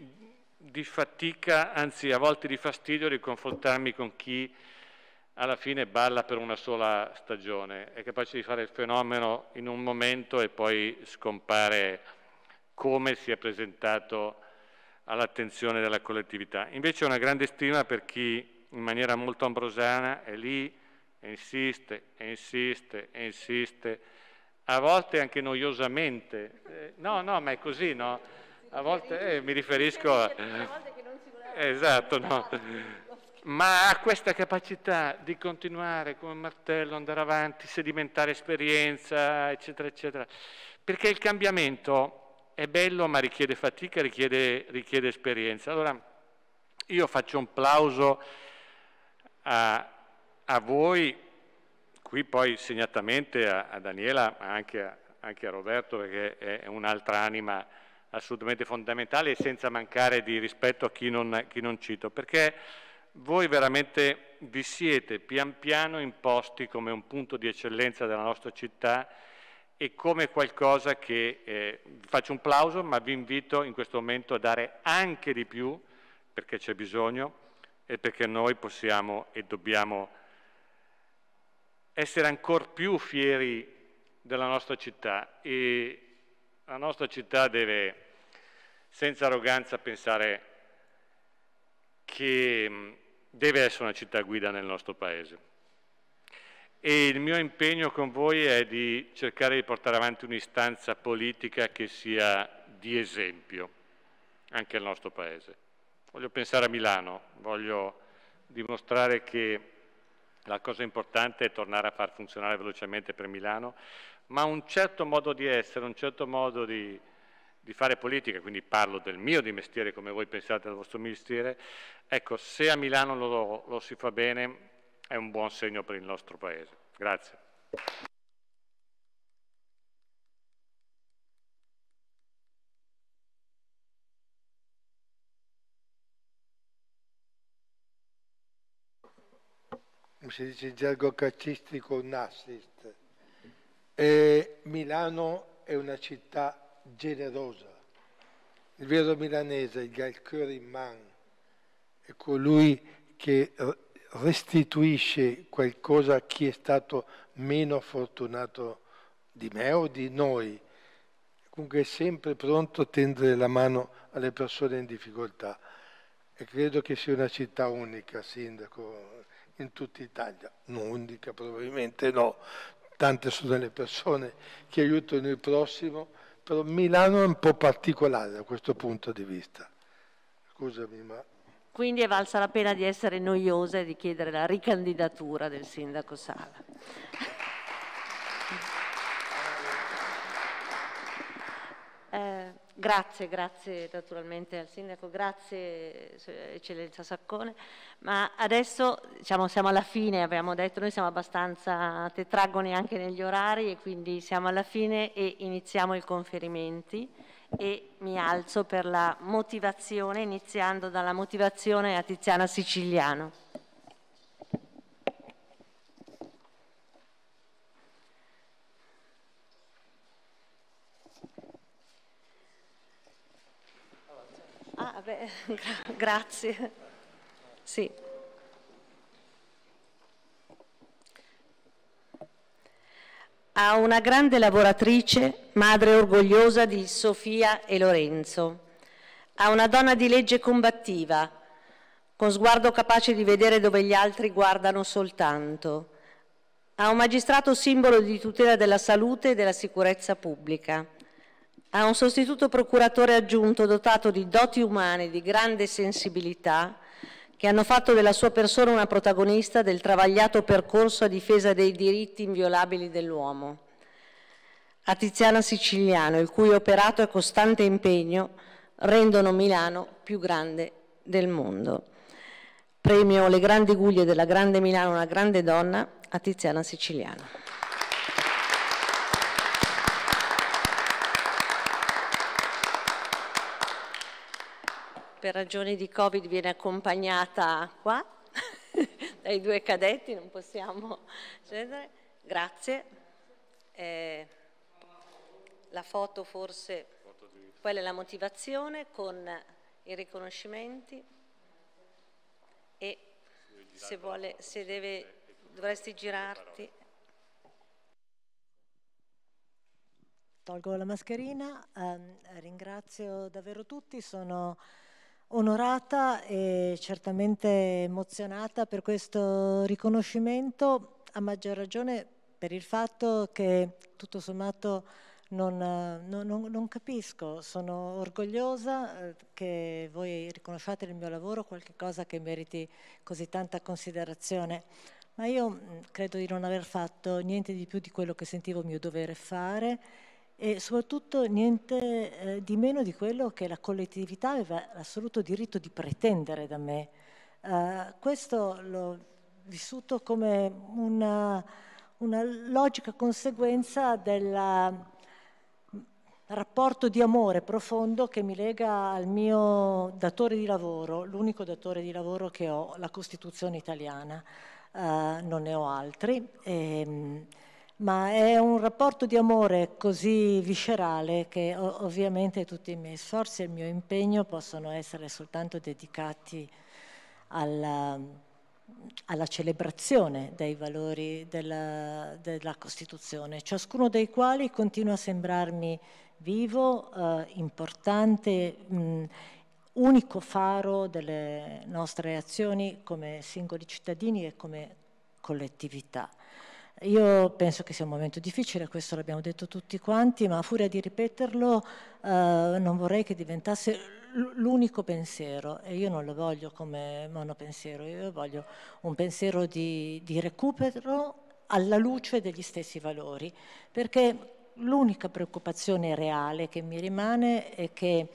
di fatica, anzi a volte di fastidio, di confrontarmi con chi alla fine balla per una sola stagione, è capace di fare il fenomeno in un momento e poi scompare come si è presentato all'attenzione della collettività. Invece ho una grande stima per chi in maniera molto ambrosana è lì, e insiste, e insiste, e insiste, a volte anche noiosamente. Eh, no, no, ma è così, no? A volte eh, mi riferisco a... Esatto, no. Ma ha questa capacità di continuare come martello, andare avanti, sedimentare esperienza, eccetera, eccetera. Perché il cambiamento è bello, ma richiede fatica, richiede, richiede esperienza. Allora, io faccio un plauso a, a voi, qui poi segnatamente a, a Daniela, ma anche a, anche a Roberto, perché è un'altra anima assolutamente fondamentale e senza mancare di rispetto a chi non, chi non, cito, perché voi veramente vi siete pian piano imposti come un punto di eccellenza della nostra città e come qualcosa che, eh, vi faccio un plauso, ma vi invito in questo momento a dare anche di più, perché c'è bisogno e perché noi possiamo e dobbiamo essere ancora più fieri della nostra città e la nostra città deve senza arroganza pensare che mm, deve essere una città guida nel nostro paese. E il mio impegno con voi è di cercare di portare avanti un'istanza politica che sia di esempio anche al nostro paese. Voglio pensare a Milano, voglio dimostrare che la cosa importante è tornare a far funzionare velocemente per Milano, ma un certo modo di essere, un certo modo di, di fare politica, quindi parlo del mio di mestiere come voi pensate del vostro mestiere, ecco, se a Milano lo, lo si fa bene è un buon segno per il nostro Paese. Grazie. si dice in gergo calcistico, un assist. E Milano è una città generosa. Il vero milanese, il Galcœur in man, è colui che restituisce qualcosa a chi è stato meno fortunato di me o di noi. Comunque è sempre pronto a tendere la mano alle persone in difficoltà. E credo che sia una città unica, Sindaco, in tutta Italia. Non unica probabilmente no, tante sono le persone che aiutano il prossimo, però Milano è un po' particolare da questo punto di vista. Scusami, ma... Quindi è valsa la pena di essere noiosa e di chiedere la ricandidatura del sindaco Sala. Grazie, grazie naturalmente al Sindaco, grazie eh, Eccellenza Saccone, ma adesso diciamo, siamo alla fine, abbiamo detto noi siamo abbastanza tetragoni anche negli orari e quindi siamo alla fine e iniziamo i conferimenti e mi alzo per la motivazione, iniziando dalla motivazione a Tiziana Siciliano. Vabbè, gra grazie. Sì. A una grande lavoratrice, madre orgogliosa di Sofia e Lorenzo. A una donna di legge combattiva, con sguardo capace di vedere dove gli altri guardano soltanto. A un magistrato simbolo di tutela della salute e della sicurezza pubblica ha un sostituto procuratore aggiunto dotato di doti umane, di grande sensibilità, che hanno fatto della sua persona una protagonista del travagliato percorso a difesa dei diritti inviolabili dell'uomo. A Tiziana Siciliano, il cui operato e costante impegno rendono Milano più grande del mondo. Premio Le Grandi Guglie della Grande Milano, una grande donna, a Tiziana Siciliano. per ragioni di Covid viene accompagnata qua dai due cadetti, non possiamo scendere. Grazie. Eh, la foto forse, quella è la motivazione con i riconoscimenti e se vuole, se deve, dovresti girarti. Tolgo la mascherina, eh, ringrazio davvero tutti, sono onorata e certamente emozionata per questo riconoscimento, a maggior ragione per il fatto che tutto sommato non, non, non, capisco, sono orgogliosa eh, che voi riconosciate il mio lavoro qualche cosa che meriti così tanta considerazione, ma io mm, credo di non aver fatto niente di più di quello che sentivo mio dovere fare e soprattutto niente eh, di meno di quello che la collettività aveva l'assoluto diritto di pretendere da me. Eh, questo l'ho vissuto come una, una logica conseguenza del mm, rapporto di amore profondo che mi lega al mio datore di lavoro, l'unico datore di lavoro che ho, la Costituzione italiana. Eh, non ne ho altri. E, ehm, ma è un rapporto di amore così viscerale che ovviamente tutti i miei sforzi e il mio impegno possono essere soltanto dedicati alla, alla celebrazione dei valori della, della, Costituzione, ciascuno dei quali continua a sembrarmi vivo, eh, importante, mh, unico faro delle nostre azioni come singoli cittadini e come collettività. Io penso che sia un momento difficile, questo l'abbiamo detto tutti quanti, ma a furia di ripeterlo eh, non vorrei che diventasse l'unico pensiero e io non lo voglio come monopensiero, io voglio un pensiero di, di recupero alla luce degli stessi valori, perché l'unica preoccupazione reale che mi rimane è che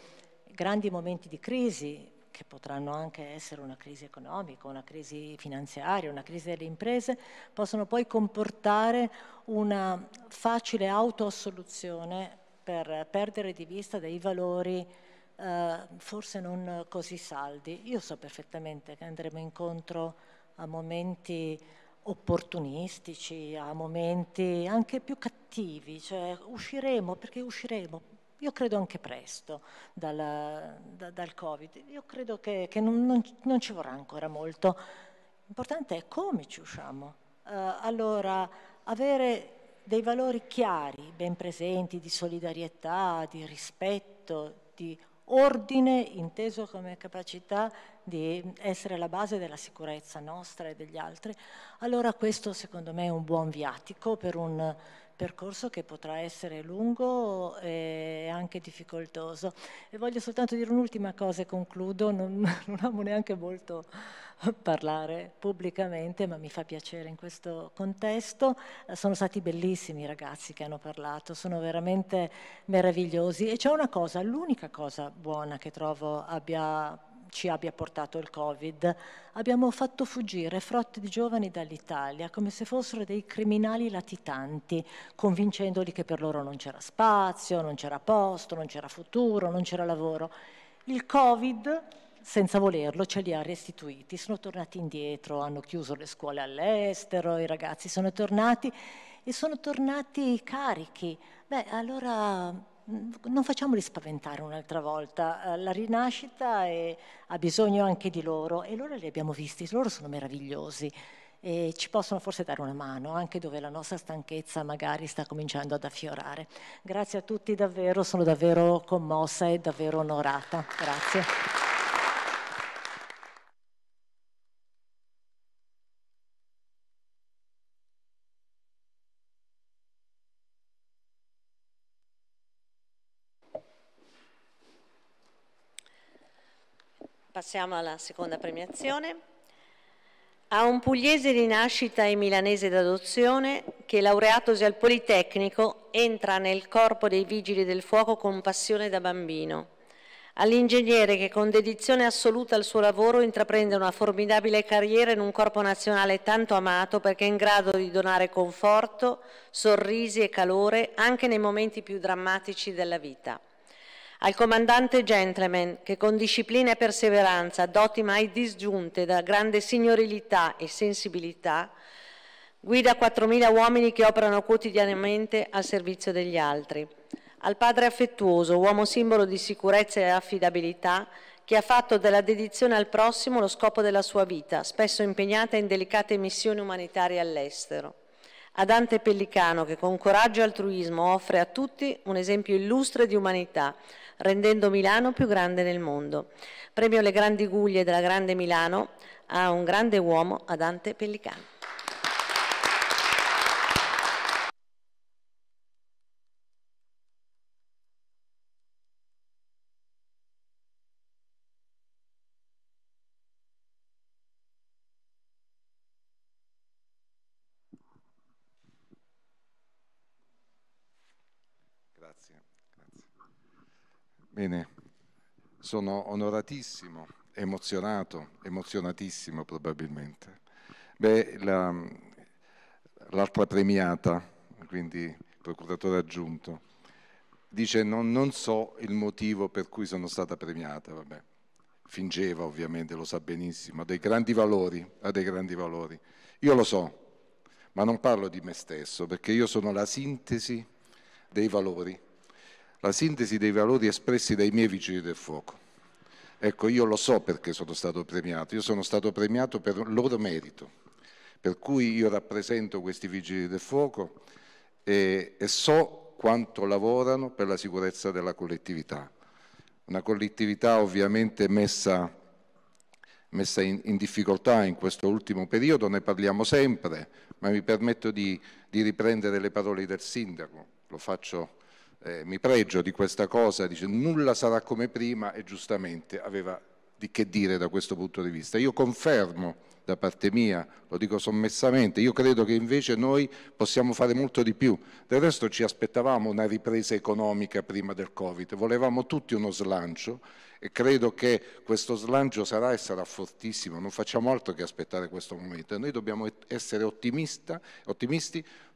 grandi momenti di crisi, che potranno anche essere una crisi economica, una crisi finanziaria, una crisi delle imprese, possono poi comportare una facile autoassoluzione per perdere di vista dei valori eh, forse non così saldi. Io so perfettamente che andremo incontro a momenti opportunistici, a momenti anche più cattivi, cioè usciremo perché usciremo io credo anche presto, dalla, da, dal Covid. Io credo che, che non, non, non, ci vorrà ancora molto. L'importante è come ci usciamo. Uh, allora, avere dei valori chiari, ben presenti, di solidarietà, di rispetto, di ordine inteso come capacità di essere la base della sicurezza nostra e degli altri, allora questo secondo me è un buon viatico per un, percorso che potrà essere lungo e anche difficoltoso. E voglio soltanto dire un'ultima cosa e concludo, non, non amo neanche molto parlare pubblicamente, ma mi fa piacere in questo contesto. Sono stati bellissimi i ragazzi che hanno parlato, sono veramente meravigliosi e c'è una cosa, l'unica cosa buona che trovo abbia ci abbia portato il Covid, abbiamo fatto fuggire frotte di giovani dall'Italia come se fossero dei criminali latitanti, convincendoli che per loro non c'era spazio, non c'era posto, non c'era futuro, non c'era lavoro. Il Covid senza volerlo, ce li ha restituiti. Sono tornati indietro, hanno chiuso le scuole all'estero, i ragazzi sono tornati e sono tornati carichi. Beh, allora Mm, non facciamoli spaventare un'altra volta, eh, la rinascita è, ha bisogno anche di loro e loro li abbiamo visti, loro sono meravigliosi e ci possono forse dare una mano anche dove la nostra stanchezza magari sta cominciando ad affiorare. Grazie a tutti davvero, sono davvero commossa e davvero onorata. Grazie. Passiamo alla seconda premiazione. A un pugliese di nascita e milanese d'adozione che laureatosi al Politecnico entra nel corpo dei vigili del fuoco con passione da bambino. All'ingegnere che con dedizione assoluta al suo lavoro intraprende una formidabile carriera in un corpo nazionale tanto amato perché è in grado di donare conforto, sorrisi e calore anche nei momenti più drammatici della vita. Al comandante Gentleman, che con disciplina e perseveranza, doti mai disgiunte da grande signorilità e sensibilità, guida 4.000 uomini che operano quotidianamente al servizio degli altri. Al padre affettuoso, uomo simbolo di sicurezza e affidabilità, che ha fatto della dedizione al prossimo lo scopo della sua vita, spesso impegnata in delicate missioni umanitarie all'estero. A Dante Pellicano, che con coraggio e altruismo offre a tutti un esempio illustre di umanità, rendendo Milano più grande nel mondo. Premio Le Grandi Guglie della Grande Milano a un grande uomo, a Dante Pellicano. Grazie, Bene, sono onoratissimo, emozionato, emozionatissimo probabilmente. Beh, l'altra premiata, quindi procuratore aggiunto, dice non, non, so il motivo per cui sono stata premiata, vabbè. Fingeva ovviamente, lo sa benissimo, ha dei grandi valori, ha dei grandi valori. Io lo so, ma non parlo di me stesso, perché io sono la sintesi dei valori la sintesi dei valori espressi dai miei vigili del fuoco. Ecco, io lo so perché sono stato premiato, io sono stato premiato per loro merito, per cui io rappresento questi vigili del fuoco e, e so quanto lavorano per la sicurezza della collettività. Una collettività ovviamente messa, messa in, in, difficoltà in questo ultimo periodo, ne parliamo sempre, ma mi permetto di, di riprendere le parole del sindaco, lo faccio eh, mi pregio di questa cosa, dice nulla sarà come prima e giustamente aveva di che dire da questo punto di vista. Io confermo da parte mia, lo dico sommessamente, io credo che invece noi possiamo fare molto di più. Del resto ci aspettavamo una ripresa economica prima del Covid, volevamo tutti uno slancio e credo che questo slancio sarà e sarà fortissimo, non facciamo altro che aspettare questo momento e noi dobbiamo essere ottimisti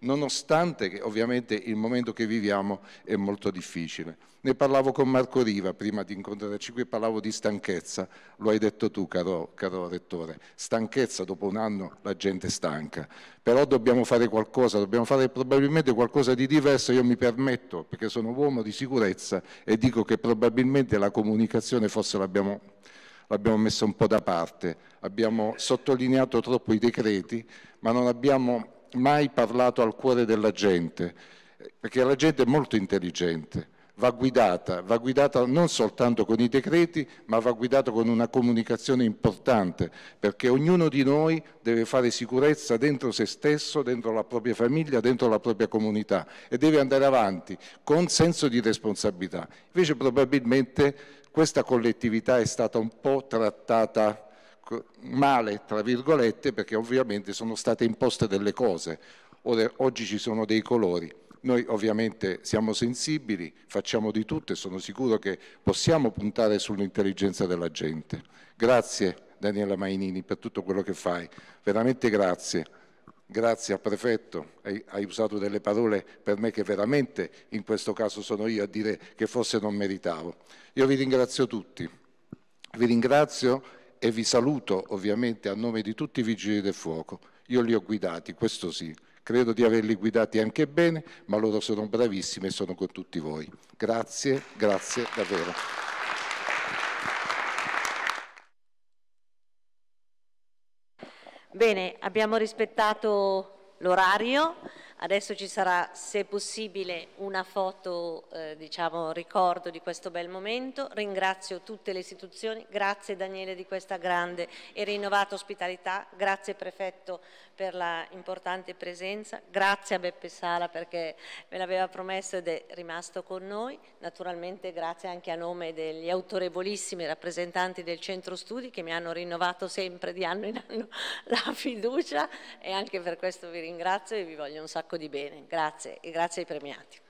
nonostante che ovviamente il momento che viviamo è molto difficile. Ne parlavo con Marco Riva prima di incontrarci qui, parlavo di stanchezza, lo hai detto tu caro, caro Rettore, stanchezza dopo un anno la gente è stanca, però dobbiamo fare qualcosa, dobbiamo fare probabilmente qualcosa di diverso, io mi permetto perché sono uomo di sicurezza e dico che probabilmente la comunicazione forse l'abbiamo l'abbiamo messa un po' da parte, abbiamo sottolineato troppo i decreti, ma non abbiamo mai parlato al cuore della gente, perché la gente è molto intelligente, va guidata, va guidata non soltanto con i decreti, ma va guidata con una comunicazione importante, perché ognuno di noi deve fare sicurezza dentro se stesso, dentro la propria famiglia, dentro la propria comunità e deve andare avanti con senso di responsabilità. Invece probabilmente questa collettività è stata un po' trattata male, tra virgolette, perché ovviamente sono state imposte delle cose, oggi ci sono dei colori. Noi ovviamente siamo sensibili, facciamo di tutto e sono sicuro che possiamo puntare sull'intelligenza della gente. Grazie Daniela Mainini per tutto quello che fai, veramente grazie. Grazie al prefetto, hai, hai usato delle parole per me che veramente in questo caso sono io a dire che forse non meritavo. Io vi ringrazio tutti, vi ringrazio e vi saluto ovviamente a nome di tutti i vigili del fuoco. Io li ho guidati, questo sì. Credo di averli guidati anche bene, ma loro sono bravissimi e sono con tutti voi. Grazie, grazie davvero. Bene, abbiamo rispettato l'orario, Adesso ci sarà, se possibile, una foto, eh, diciamo, ricordo di questo bel momento. Ringrazio tutte le istituzioni, grazie Daniele di questa grande e rinnovata ospitalità, grazie Prefetto per la importante presenza, grazie a Beppe Sala perché me l'aveva promesso ed è rimasto con noi, naturalmente grazie anche a nome degli autorevolissimi rappresentanti del Centro Studi che mi hanno rinnovato sempre di anno in anno la fiducia e anche per questo vi ringrazio e vi voglio un sacco di bene, grazie e grazie ai premiati.